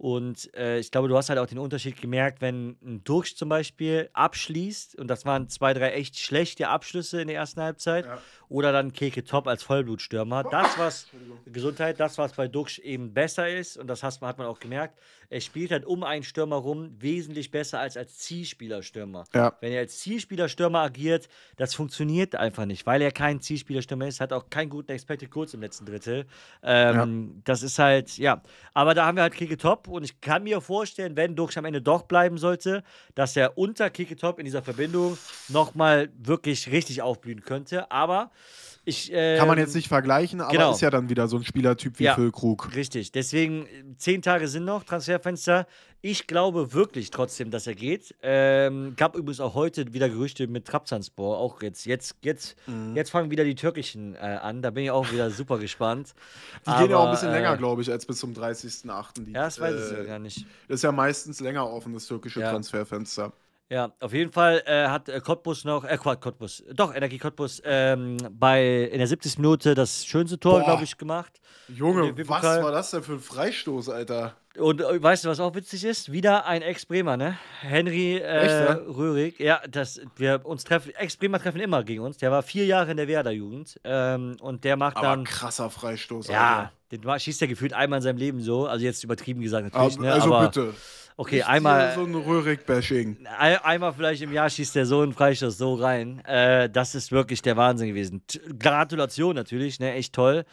Und äh, ich glaube, du hast halt auch den Unterschied gemerkt, wenn ein Dursch zum Beispiel abschließt, und das waren zwei, drei echt schlechte Abschlüsse in der ersten Halbzeit, ja. oder dann Keke Top als Vollblutstürmer. Das, was Gesundheit, das, was bei Duxch eben besser ist, und das hat man auch gemerkt, er spielt halt um einen Stürmer rum wesentlich besser als als Zielspielerstürmer. Ja. Wenn er als Zielspielerstürmer agiert, das funktioniert einfach nicht, weil er kein Zielspielerstürmer ist, hat auch keinen guten Expected Goals im letzten Drittel. Ähm, ja. Das ist halt, ja. Aber da haben wir halt Keke Top und ich kann mir vorstellen, wenn Dux am Ende doch bleiben sollte, dass er unter Kiketop in dieser Verbindung nochmal wirklich richtig aufblühen könnte. Aber ich. Äh, kann man jetzt ähm, nicht vergleichen, aber genau. ist ja dann wieder so ein Spielertyp wie ja, Füllkrug. Richtig. Deswegen, äh, zehn Tage sind noch, Transferfenster. Ich glaube wirklich trotzdem, dass er geht. Ähm, gab übrigens auch heute wieder Gerüchte mit Trabzanspor. auch jetzt. Jetzt, jetzt, mhm. jetzt fangen wieder die Türkischen äh, an. Da bin ich auch wieder <laughs> super gespannt. Die Aber, gehen ja auch ein bisschen äh, länger, glaube ich, als bis zum 30.08. Ja, das weiß ich ja äh, gar nicht. Ist ja meistens länger offen, das türkische ja. Transferfenster. Ja, auf jeden Fall äh, hat äh, Cottbus noch, äh, Cottbus, doch, Energie Cottbus ähm, bei, in der 70. Minute das schönste Tor, glaube ich, gemacht. Junge, was war das denn für ein Freistoß, Alter? Und äh, weißt du, was auch witzig ist? Wieder ein Ex-Bremer, ne? Henry äh, Echt, ja? Röhrig. Ja, das, wir uns treffen, Ex-Bremer treffen immer gegen uns. Der war vier Jahre in der Werder-Jugend. Ähm, und der macht Aber dann. krasser Freistoß, Ja, Alter. den schießt er gefühlt einmal in seinem Leben so. Also jetzt übertrieben gesagt natürlich. Aber, ne? Also Aber, bitte. Okay, ich einmal. So ein Röhrig-Bashing. Ein, einmal vielleicht im Jahr schießt der so einen Freistoß so rein. Äh, das ist wirklich der Wahnsinn gewesen. T Gratulation natürlich, ne? Echt toll.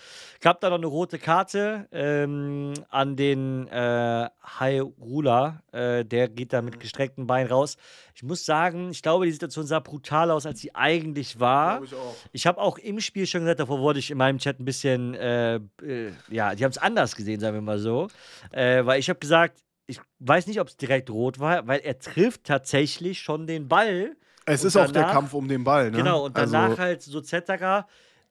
Gab da noch eine rote Karte ähm, an den äh, Rula. Äh, der geht da mit mhm. gestreckten Beinen raus. Ich muss sagen, ich glaube, die Situation sah brutal aus, als sie eigentlich war. Ich, ich habe auch im Spiel schon gesagt, davor wurde ich in meinem Chat ein bisschen, äh, äh ja, die haben es anders gesehen, sagen wir mal so. Äh, weil ich habe gesagt, ich weiß nicht, ob es direkt rot war, weil er trifft tatsächlich schon den Ball. Es ist danach, auch der Kampf um den Ball, ne? Genau, und also danach also, halt so Zetterer,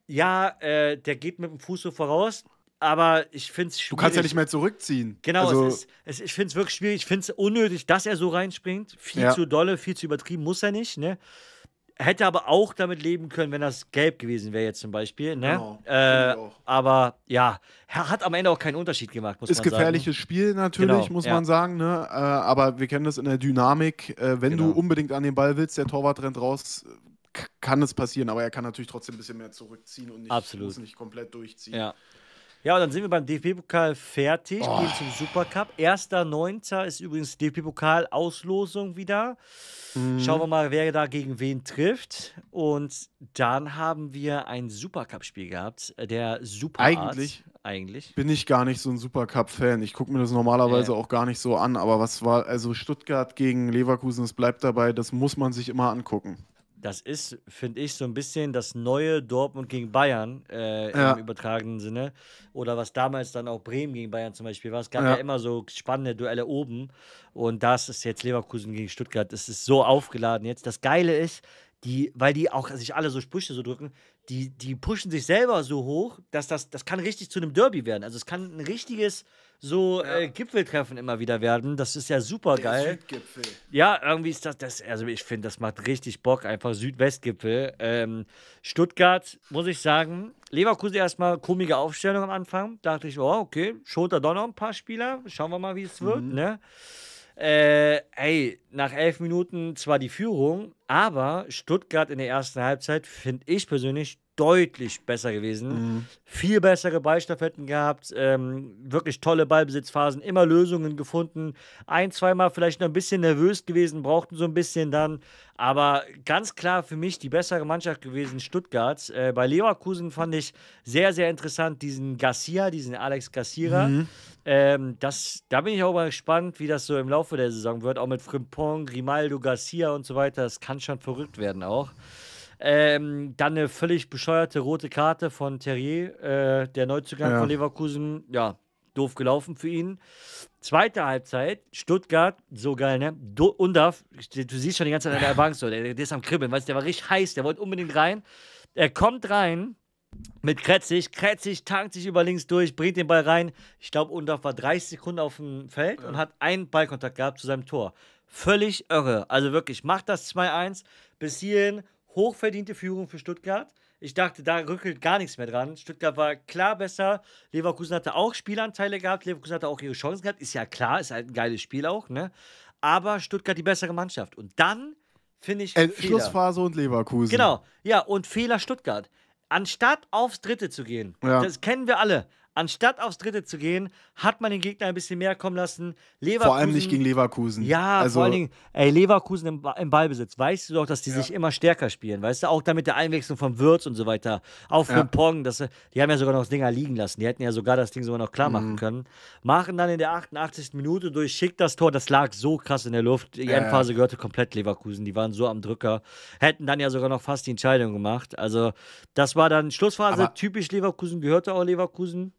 ja, äh, der geht mit dem Fuß so voraus, aber ich finde es schwierig. Du kannst ja nicht mehr zurückziehen. Genau, also, es ist, es, ich finde es wirklich schwierig. Ich finde es unnötig, dass er so reinspringt. Viel ja. zu dolle, viel zu übertrieben muss er nicht, ne? hätte aber auch damit leben können, wenn das gelb gewesen wäre jetzt zum Beispiel. Ne? Genau, äh, aber ja, hat am Ende auch keinen Unterschied gemacht, muss ist man sagen. Ist gefährliches Spiel natürlich, genau, muss ja. man sagen. Ne? Äh, aber wir kennen das in der Dynamik. Äh, wenn genau. du unbedingt an den Ball willst, der Torwart rennt raus, kann es passieren. Aber er kann natürlich trotzdem ein bisschen mehr zurückziehen und nicht, Absolut. muss nicht komplett durchziehen. Ja. Ja, dann sind wir beim DFB-Pokal fertig, oh. gehen zum Supercup. 1.9. ist übrigens DFB-Pokal-Auslosung wieder. Mhm. Schauen wir mal, wer da gegen wen trifft. Und dann haben wir ein Supercup-Spiel gehabt, äh, der Super eigentlich, eigentlich bin ich gar nicht so ein Supercup-Fan. Ich gucke mir das normalerweise äh. auch gar nicht so an, aber was war, also Stuttgart gegen Leverkusen, es bleibt dabei, das muss man sich immer angucken das ist, finde ich, so ein bisschen das neue Dortmund gegen Bayern äh, ja. im übertragenen Sinne. Oder was damals dann auch Bremen gegen Bayern zum Beispiel war. Es gab ja, ja immer so spannende Duelle oben. Und das ist jetzt Leverkusen gegen Stuttgart. Es ist so aufgeladen jetzt. Das Geile ist, die, weil die auch sich alle so Sprüche so drücken, die, die pushen sich selber so hoch, dass das, das kann richtig zu einem Derby werden. Also es kann ein richtiges so ja. äh, Gipfeltreffen immer wieder werden. Das ist ja super Der geil. Südgipfel. Ja, irgendwie ist das, das also ich finde, das macht richtig Bock, einfach Südwestgipfel. Ähm, Stuttgart, muss ich sagen, Leverkusen erstmal komische Aufstellung am Anfang. dachte ich, oh, okay, schont doch noch ein paar Spieler. Schauen wir mal, wie es mhm. wird, mhm. ne? Äh, ey, nach elf Minuten zwar die Führung, aber Stuttgart in der ersten Halbzeit finde ich persönlich deutlich besser gewesen. Mhm. Viel bessere Beistaffetten gehabt, ähm, wirklich tolle Ballbesitzphasen, immer Lösungen gefunden. Ein, zweimal vielleicht noch ein bisschen nervös gewesen, brauchten so ein bisschen dann. Aber ganz klar für mich die bessere Mannschaft gewesen, Stuttgart. Äh, bei Leverkusen fand ich sehr, sehr interessant diesen Garcia, diesen Alex Garcia. Mhm. Ähm, das, da bin ich auch mal gespannt, wie das so im Laufe der Saison wird. Auch mit Frimpong, Grimaldo, Garcia und so weiter. Das kann schon verrückt werden auch. Ähm, dann eine völlig bescheuerte rote Karte von Terrier, äh, der Neuzugang ja. von Leverkusen. Ja, doof gelaufen für ihn. Zweite Halbzeit, Stuttgart, so geil, ne? Do Undaf, du siehst schon die ganze Zeit an der Bank so, der, der, ist am Kribbeln, weißt der war richtig heiß, der wollte unbedingt rein. Er kommt rein mit Kretzig, Kretzig tankt sich über links durch, bringt den Ball rein. Ich glaube, Undaf war 30 Sekunden auf dem Feld und hat einen Ballkontakt gehabt zu seinem Tor. Völlig irre. Also wirklich, macht das 2-1 bis hierhin Hochverdiente Führung für Stuttgart. Ich dachte, da rückelt gar nichts mehr dran. Stuttgart war klar besser. Leverkusen hatte auch Spielanteile gehabt. Leverkusen hatte auch ihre Chancen gehabt. Ist ja klar, ist halt ein geiles Spiel auch. Ne? Aber Stuttgart die bessere Mannschaft. Und dann finde ich. Äh, Schlussphase und Leverkusen. Genau. Ja, und Fehler Stuttgart. Anstatt aufs Dritte zu gehen, ja. das kennen wir alle. Anstatt aufs Dritte zu gehen, hat man den Gegner ein bisschen mehr kommen lassen. Leverkusen, vor allem nicht gegen Leverkusen. Ja, also, vor allen Dingen, ey, Leverkusen im, im Ballbesitz. Weißt du doch, dass die ja. sich immer stärker spielen, weißt du? Auch damit der Einwechslung von Würz und so weiter. auf von ja. Pong. Das, die haben ja sogar noch das Ding liegen lassen. Die hätten ja sogar das Ding sogar noch klar machen mhm. können. Machen dann in der 88. Minute durch schickt das Tor. Das lag so krass in der Luft. Die Endphase gehörte komplett Leverkusen. Die waren so am Drücker. Hätten dann ja sogar noch fast die Entscheidung gemacht. Also, das war dann Schlussphase. Aber typisch Leverkusen gehörte auch Leverkusen.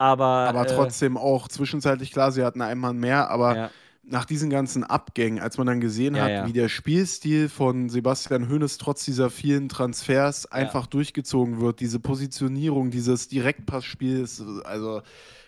Aber, aber äh, trotzdem äh, auch zwischenzeitlich klar, sie hatten einmal mehr, aber ja. nach diesen ganzen Abgängen, als man dann gesehen ja, hat, ja. wie der Spielstil von Sebastian Hoeneß trotz dieser vielen Transfers einfach durchgezogen wird, diese Positionierung, dieses Direktpassspiel, also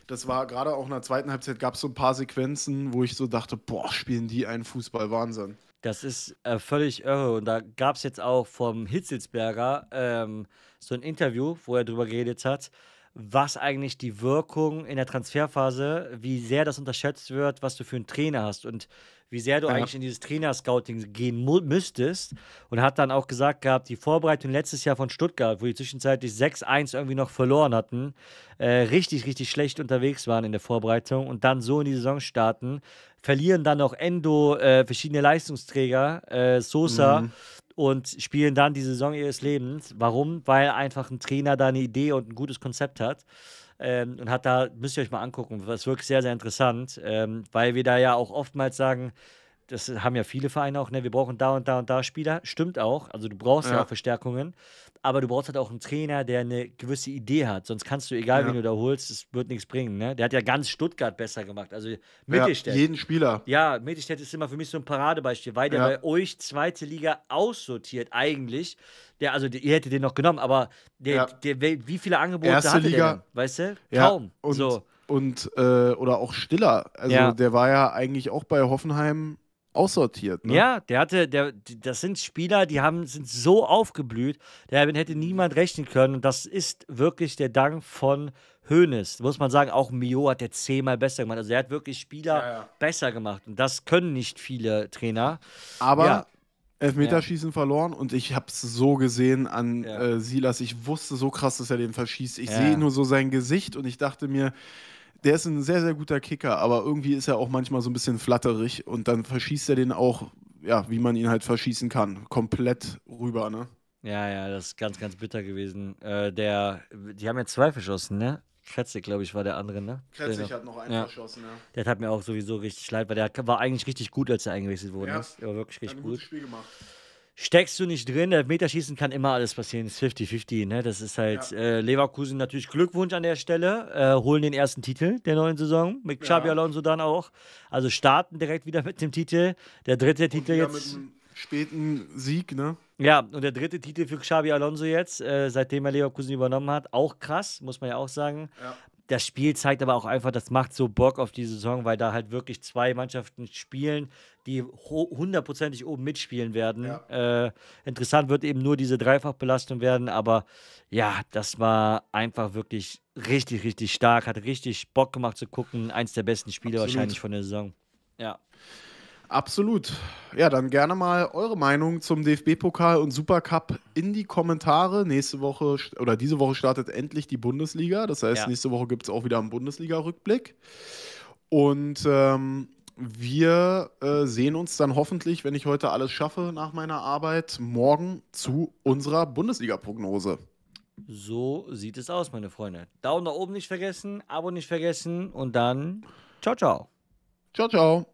das war gerade auch in der zweiten Halbzeit gab es so ein paar Sequenzen, wo ich so dachte, boah, spielen die einen Fußball Wahnsinn. Das ist äh, völlig irre. Und da gab es jetzt auch vom Hitzelsberger ähm, so ein Interview, wo er drüber geredet hat was eigentlich die Wirkung in der Transferphase, wie sehr das unterschätzt wird, was du für einen Trainer hast und wie sehr du ja. eigentlich in dieses Trainer-Scouting gehen müsstest. Und hat dann auch gesagt gehabt, die Vorbereitung letztes Jahr von Stuttgart, wo die zwischenzeitlich 6-1 irgendwie noch verloren hatten, äh, richtig, richtig schlecht unterwegs waren in der Vorbereitung und dann so in die Saison starten, verlieren dann noch Endo, äh, verschiedene Leistungsträger, äh, Sosa. Mhm. Und spielen dann die Saison ihres Lebens. Warum? Weil einfach ein Trainer da eine Idee und ein gutes Konzept hat. Ähm, und hat da, müsst ihr euch mal angucken, das ist wirklich sehr, sehr interessant, ähm, weil wir da ja auch oftmals sagen, das haben ja viele Vereine auch, ne, wir brauchen da und da und da Spieler. Stimmt auch, also du brauchst ja, ja auch Verstärkungen aber du brauchst halt auch einen Trainer, der eine gewisse Idee hat. Sonst kannst du, egal ja. wen du da holst, es wird nichts bringen. Ne? Der hat ja ganz Stuttgart besser gemacht. Also Mittelstädt. Ja, jeden Spieler. Ja, Mittelstädt ist immer für mich so ein Paradebeispiel, weil der ja. bei euch zweite Liga aussortiert eigentlich. Der, also ihr hättet den noch genommen, aber der, ja. der, wie viele Angebote Erste hatte Liga. der denn? Weißt du? Kaum. Und, so. und äh, oder auch Stiller. Also der war ja eigentlich auch bei Hoffenheim aussortiert. Ne? Ja, der hatte, der, das sind Spieler, die haben, sind so aufgeblüht, damit hätte niemand rechnen können. das ist wirklich der Dank von Hoeneß. Muss man sagen, auch Mio hat er zehnmal besser gemacht. Also er hat wirklich Spieler ja, ja. besser gemacht. Und das können nicht viele Trainer. Aber ja. Elfmeterschießen ja. verloren und ich habe es so gesehen an ja. äh, Silas. Ich wusste so krass, dass er den verschießt. Ich ja. sehe nur so sein Gesicht und ich dachte mir, der ist ein sehr, sehr guter Kicker, aber irgendwie ist er auch manchmal so ein bisschen flatterig und dann verschießt er den auch, ja, wie man ihn halt verschießen kann, komplett rüber, ne? Ja, ja, das ist ganz, ganz bitter gewesen. Äh, der, die haben ja zwei verschossen, ne? Kretzig, glaube ich, war der andere, ne? Kretzig genau. hat noch einen verschossen, ja. Der hat mir auch sowieso richtig leid, weil der war eigentlich richtig gut, als er eingewechselt wurde. Ja, ne? Der war wirklich richtig hat ein gut. Gutes Spiel gemacht steckst du nicht drin. Elfmeterschießen kann immer alles passieren. Das ist 50-50. Ne? Das ist halt ja. äh, Leverkusen natürlich Glückwunsch an der Stelle. Äh, holen den ersten Titel der neuen Saison. Mit Xabi ja. Alonso dann auch. Also starten direkt wieder mit dem Titel. Der dritte und Titel jetzt. Mit einem späten Sieg, ne? Ja, und der dritte Titel für Xabi Alonso jetzt, äh, seitdem er Leverkusen übernommen hat. Auch krass, muss man ja auch sagen. Ja das Spiel zeigt aber auch einfach, das macht so Bock auf die Saison, weil da halt wirklich zwei Mannschaften spielen, die hundertprozentig oben mitspielen werden. Ja. Äh, interessant wird eben nur diese Dreifachbelastung werden, aber ja, das war einfach wirklich richtig, richtig stark, hat richtig Bock gemacht zu gucken. Eins der besten Spiele Absolut. wahrscheinlich von der Saison. Ja. Absolut. Ja, dann gerne mal eure Meinung zum DFB-Pokal und Supercup in die Kommentare. Nächste Woche oder diese Woche startet endlich die Bundesliga. Das heißt, ja. nächste Woche gibt es auch wieder einen Bundesliga-Rückblick. Und ähm, wir äh, sehen uns dann hoffentlich, wenn ich heute alles schaffe nach meiner Arbeit, morgen zu unserer Bundesliga-Prognose. So sieht es aus, meine Freunde. Daumen nach oben nicht vergessen, Abo nicht vergessen und dann ciao, ciao. Ciao, ciao.